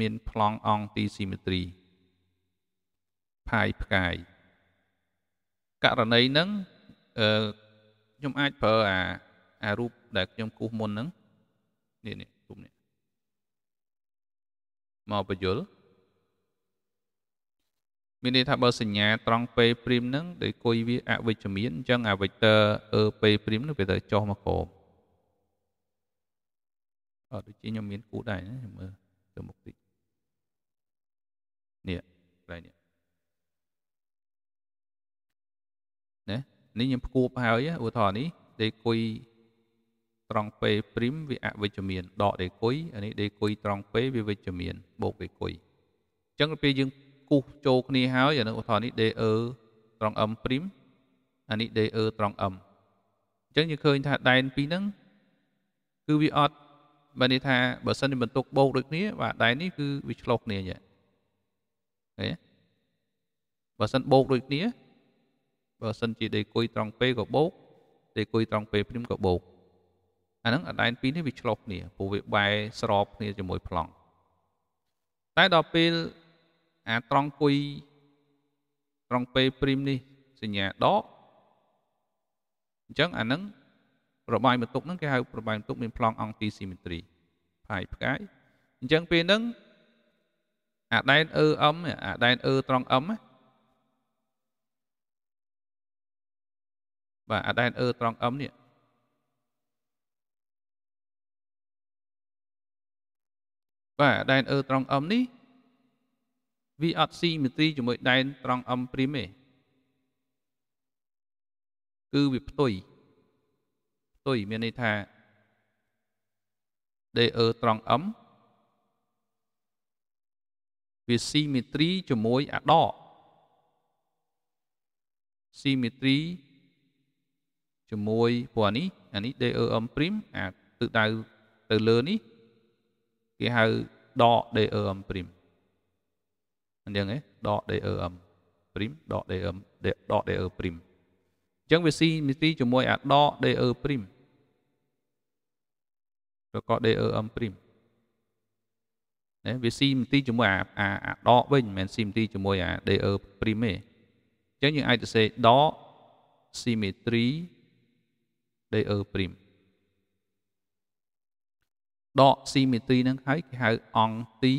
មានប្លង់អង្គទីស៊ីមេទ្រីផាយផ្កាយករណីហ្នឹងអឺខ្ញុំអាចប្រើអា អារូបដែលខ្ញុំគូសមុនហ្នឹងនេះនេះរូបនេះមកបញ្យល់មានន័យថាបើសញ្ញាត្រង់ពេព្រីមហ្នឹងដែលគុយវាអវិជ្ជមានអញ្ចឹងអវិជ្ជរអឺពេព្រីមហ្នឹងវាទៅចុះមកក្រោមអត់ដូចជាខ្ញុំមានគូដែរខ្ញុំមើលទៅមុខតិចនេះកន្លែងនេះណានេះខ្ញុំផ្គួបហើយឧទាហរណ៍នេះដេគុយត្រង់ពេព្រីមវាអវិជ្ជមានដកដេគុយអានេះដេគុយត្រង់ពេវាវិជ្ជមានបូកដេគុយអញ្ចឹងពេលយើងគូសចូលគ្នាហើយអានឹងឧទាហរណ៍នេះ D E ត្រង់ M' អានេះ D E ត្រង់ M អញ្ចឹងយើងឃើញថាដែនពីរហ្នឹងគឺវាអត់បើនេះថាបើសិនជាបន្ទុកបោកដូចគ្នាបាទដែននេះគឺវាឆ្លោះគ្នាយ៉ាងឃើញបើសិនបោកដូចគ្នាបើសិនជាដេគុយត្រង់ពេក៏បោកដេគុយត្រង់ពេព្រាមក៏បោកអាហ្នឹងអាដែនពីរនេះវាឆ្លោះគ្នាព្រោះវាបែរស្របគ្នាជាមួយប្លង់តែដល់ពេលអាត្រង់គុយត្រង់ពេលព្រីមនេះសញ្ញាដកអញ្ចឹងអានឹងប្របាយបន្ទុកហ្នឹងគេហៅប្របាយបន្ទុកមានប្លង់អង្គទីស៊ីមេទ្រីផាយផ្កាយអញ្ចឹងពេលហ្នឹងអាដែន EM អាដែន E ត្រង់ M បាទអាដែន E ត្រង់ M នេះបាទអាដែន E ត្រង់ M នេះវាអត់ស៊ីមេត្រីជាមួយដែនត្រង់ M' ទេគឺវាផ្ទុយផ្ទុយមានន័យថា DE ត្រង់ M វាស៊ីមេត្រីជាមួយអាដកស៊ីមេត្រីជាមួយព្រោះនេះអានេះ DEM' អាទិសដៅទៅលើនេះ គេហៅដក DEM' អញ្ចឹងឯងដក DRM prim ដក DRM ដក DR prim អញ្ចឹងវាស៊ីមីទីជាមួយអាដក DR prim ឬក៏ DRM prim ណាវាស៊ីមីទីជាមួយអាអាអាដកវិញមិនមែនស៊ីមីទីជាមួយអា DR prim ទេអញ្ចឹងយើងអាចទៅសេដក symmetry DR prim ដក symmetry ហ្នឹងហើយគេហៅអង្គទី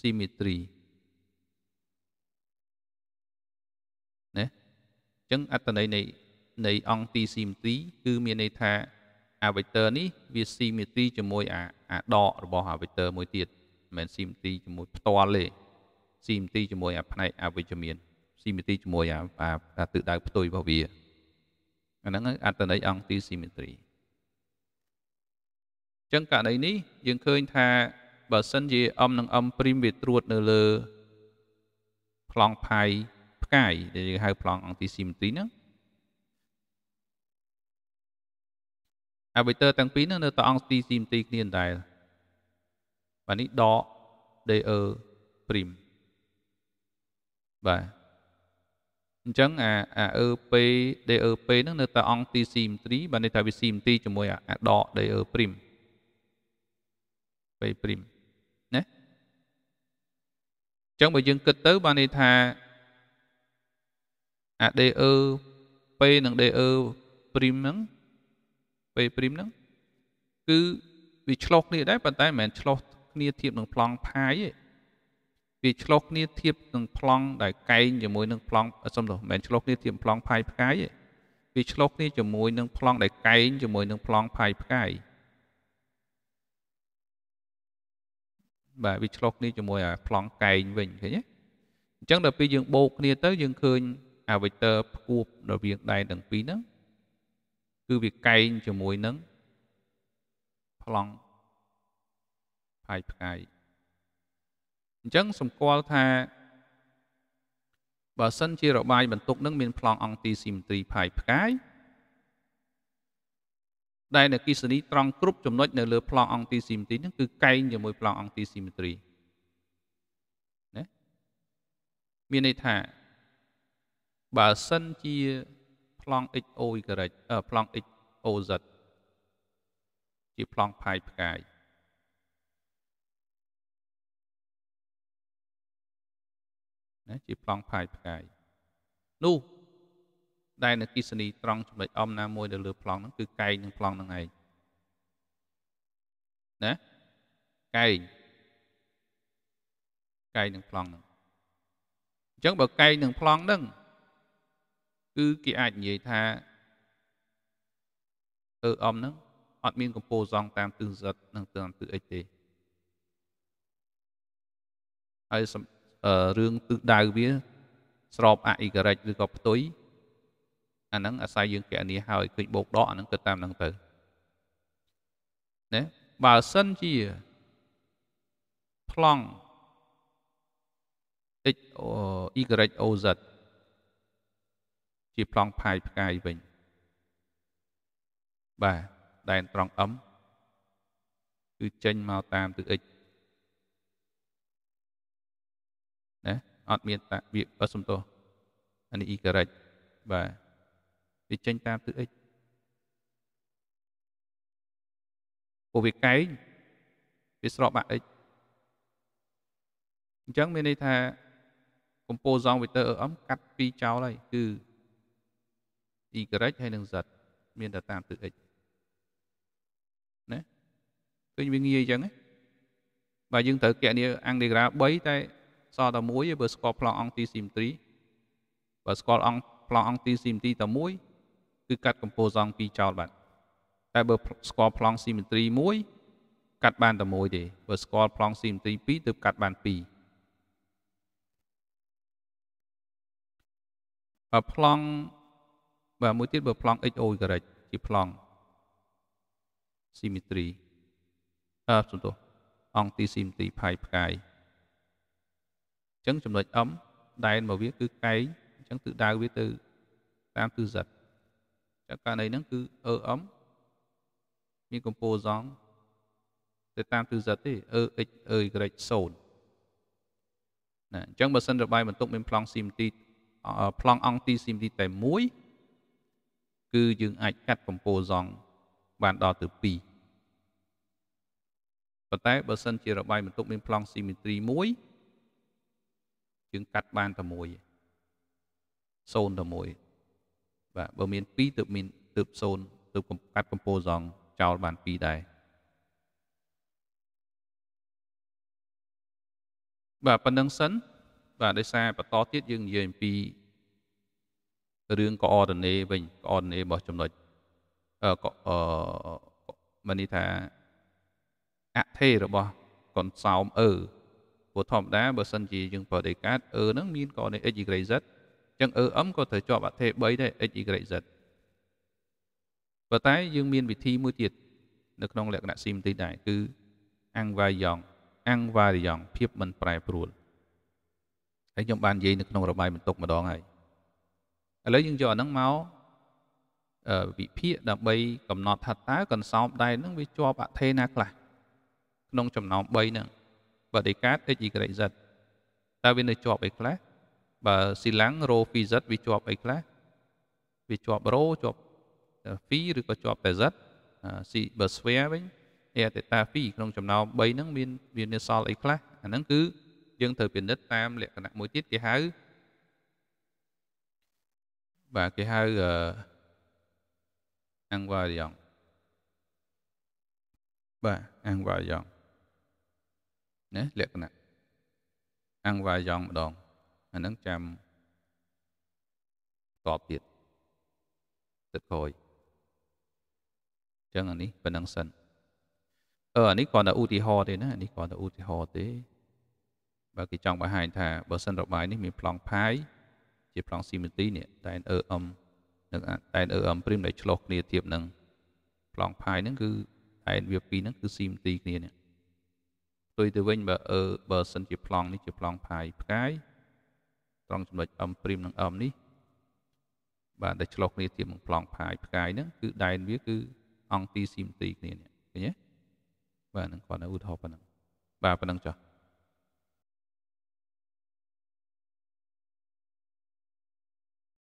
symmetry ណាអញ្ចឹងអត្តន័យនៃនៃអង្គទី symmetry គឺមានន័យថា a vector នេះវា symmetry ជាមួយ អាអាដករបស់ a vector មួយទៀតមិនមែន symmetry ជាមួយ ផ្ទាល់ទេ symmetry ជាមួយអាផ្នែកអវិជ្ជមាន symmetry ជាមួយអាអាទិសដៅផ្ទុយរបស់វាអាហ្នឹងអត្តន័យអង្គទី symmetry អញ្ចឹងករណីនេះយើងឃើញថាបើសិនជាអ៊ំនិងអ៊ំព្រីមវាត្រួតនៅលើប្លង់ផៃផ្កាយដែលយើងហៅប្លង់អង់ទីស៊ីមេទ្រីហ្នឹងអាវិទ័រទាំងពីរហ្នឹងនៅតអង្គទីស៊ីមេទ្រីគ្នាដដែលបាទនេះដក DE ព្រីមបាទអញ្ចឹងអាអា EP DEP ហ្នឹងនៅតែអង្គទី symmetry បាទនេះថាវា symmetry ជាមួយអាដក DE ព្រីមពេលព្រីមចឹងបើយើងគិតទៅបានន័យថាអា DE P និង DE ព្រីមហ្នឹង P ព្រីមហ្នឹងគឺវាឆ្លោះគ្នាដែរប៉ុន្តែមិនមែនឆ្លោះគ្នាធៀបនឹងប្លង់ផាយទេវាឆ្លោះគ្នាធៀបនឹងប្លង់ដែលកែងជាមួយនឹងប្លង់សំដៅមិនមែនឆ្លោះគ្នាធៀបប្លង់ផាយផ្កាយទេវាឆ្លោះគ្នាជាមួយនឹងប្លង់ដែលកែងជាមួយនឹងប្លង់ផាយផ្កាយបាទវាឆ្លុះគ្នាជាមួយអាប្លង់កែងវិញឃើញទេអញ្ចឹងដល់ពេលយើងបូកគ្នាទៅ យើងឃើញអា vector ផ្គួបរវាងដែនទាំងពីរហ្នឹងគឺវាកែងជាមួយនឹងប្លង់ផាយផ្កាយអញ្ចឹងសម្គាល់ថាបើសិនជារបាយបន្ទុកនឹងមានប្លង់អង្គទីស៊ីមេត្រីផាយផ្កាយដែលអគ្គិសនីត្រង់គ្រប់ចំណុចនៅលើប្លង់អង្គទីស៊ីមេទ្រីហ្នឹងគឺកែងជាមួយប្លង់អង្គទីស៊ីមេទ្រីណាមានន័យថាបើសិនជាប្លង់ XOY ការ៉ិចប្លង់ XOZ ជាប្លង់ផាយផ្កាយណាជាប្លង់ផាយផ្កាយនោះដែលនៅគិសនីត្រង់ចំណុចអំណាមួយនៅលើប្លង់ហ្នឹងគឺកែងនឹងប្លង់ហ្នឹងឯងណាកែងកែងនឹងប្លង់ហ្នឹងអញ្ចឹងបើកែងនឹងប្លង់ហ្នឹងគឺគេអាចនិយាយថាអឺអំហ្នឹងអត់មានកម្ពូលសងតាមទិសិតនិងតាមទិសអិចទេហើយរឿងទិសដៅវា ស្របអអិក្រិចឬក៏ផ្ទុយអាហ្នឹងអាស្រ័យយើងកណនីហើយឃើញបោកដកអាហ្នឹងគិតតាមហ្នឹងទៅណាបើសិនជាប្លង់ x y o z ជាប្លង់ផាយផ្កាយវិញបាទដែនត្រង់ m គឺចេញមកតាមទិស x ណាអត់មានតាវាសំទោសអានេះ y បាទ để tranh tam tự ích của việc cái វាស្របបាក់អិចអញ្ចឹងមានន័យថាកម្ពុជាសងវិទ័រអមកាត់ពីចោលហើយគឺ y ហើយនឹង z មានតែតាមទិស x ណាឃើញវាងាយអញ្ចឹងបើយើងត្រូវកណនីអង់ដេក្រា3តែសល់តែ1បើស្គាល់ប្លង់អង្គទីស៊ីមទ្រីបើស្គាល់អង្គប្លង់អង្គទីស៊ីមទ្រីតែ1គឺកាត់កម្ពូលសង2ចោលបាទតែបើស្គាល់ប្លង់ស៊ីមេទ្រី1កាត់បានតែមួយទេបើស្គាល់ប្លង់ស៊ីមេទ្រី2ទើបកាត់បាន2បើប្លង់បើមួយទៀតបើប្លង់ XO ការ៉េតជាប្លង់ស៊ីមេទ្រីអឺសំទោសអង្គទីស៊ីមេទ្រីផាយផ្កាយអញ្ចឹងចំណុច M ដែនមកវាគឺកែងអញ្ចឹងគឺដើរវាទៅតាមទិស Z ចាករណីហ្នឹងគឺ EM មានកម្ពូសងទៅតាមទិស Z ទេ EX EY 0ណាអញ្ចឹងបើសិនរបាយបន្ទុកមានប្លង់ CMT ប្លង់អង្គទី CMT តែមួយគឺយើងអាចកាត់កម្ពូសងបានដល់ទៅ2ប៉ុន្តែបើសិនជារបាយបន្ទុកមានប្លង់ស៊ីមេទ្រី1យើងកាត់បានតែ1 0តែ1បាទបើមាន2ទើបមានទើប0ទើបកាត់កម្ពូលសងចោលបាន2ដែរបាទប៉ុណ្្នឹងសិនបាទដោយសារបន្តទៀតយើងនិយាយអំពីរឿង coordinate វិញ coordinate របស់ចំណុចអឺមកនេះថាអថេរបស់កនសោមអឺព្រោះធម្មតាបើសិនជាយើងប្រើដេកាតអឺហ្នឹងមាន coordinate x y z ចឹង RM ក៏ត្រូវជាប់អត្ថិ3ដែរ x y z ប៉ុន្តែយើងមានវិធីមួយទៀត នៅក្នុងលក្ខណៈស៊ីមទីដែរគឺ angvariant angvariant ភាពមិនប្រែប្រួលហើយខ្ញុំបាននិយាយនៅក្នុង របាយបន្ទុកម្ដងហើយឥឡូវយើងយកអាហ្នឹងមកវិភាគដើម្បីកំណត់ថាតើកន្សោមដែរនឹងវាជាប់អថេណាខ្លះក្នុងចំណោម3ហ្នឹងបើដេកាត x y z តើវានៅជាប់អីខ្លះបើស៊ីឡាំងរ៉ូ 2Z វាជាប់អីខ្លះវាជាប់រ៉ូជាប់2ឬក៏ជាប់តែ Z ស៊ីបើស្វែវិញអេតេតា2ក្នុងចំណោម3ហ្នឹងមានមានសល់អីខ្លះអាហ្នឹងគឺយើងត្រូវពិនិត្យតាមលក្ខណៈមួយទៀតគេហៅបាទគេហៅអង្គវាយងបាទអង្គវាយងណាលក្ខណៈអង្គវាយងម្ដងអានឹងចាំតបទៀតទឹកក្រោយចឹងអានេះប៉ុណ្ណឹងសិនអឺអានេះគ្រាន់តែឧទាហរណ៍ទេណាអានេះគ្រាន់តែឧទាហរណ៍ទេបើគេចង់បង្ហាញថាបើសិន របាយនេះមានប្លង់ផាយជាប្លង់ស៊ីមេទីនេះតែន RM នឹងតែន RM ព្រីមដែលឆ្លោះគ្នាធៀបនឹងប្លង់ផាយហ្នឹងគឺតែនវាពីរហ្នឹងគឺស៊ីមេទីគ្នានេះផ្ទុយទៅវិញបើអឺបើសិនជាប្លង់នេះជាប្លង់ផាយផ្កាយត្រង់ចំណុចអឹមព្រីមនិងអឹមនេះបាទដែលឆ្លុះគ្នាជាមកប្លង់ផាយផ្កាយហ្នឹងគឺដែនវាគឺអង្គទីស៊ីមទីគ្នានេះឃើញទេបាទហ្នឹងគាត់នៅឧទាហរណ៍ប៉ុណ្ណឹងបាទប៉ុណ្ណឹងចុះ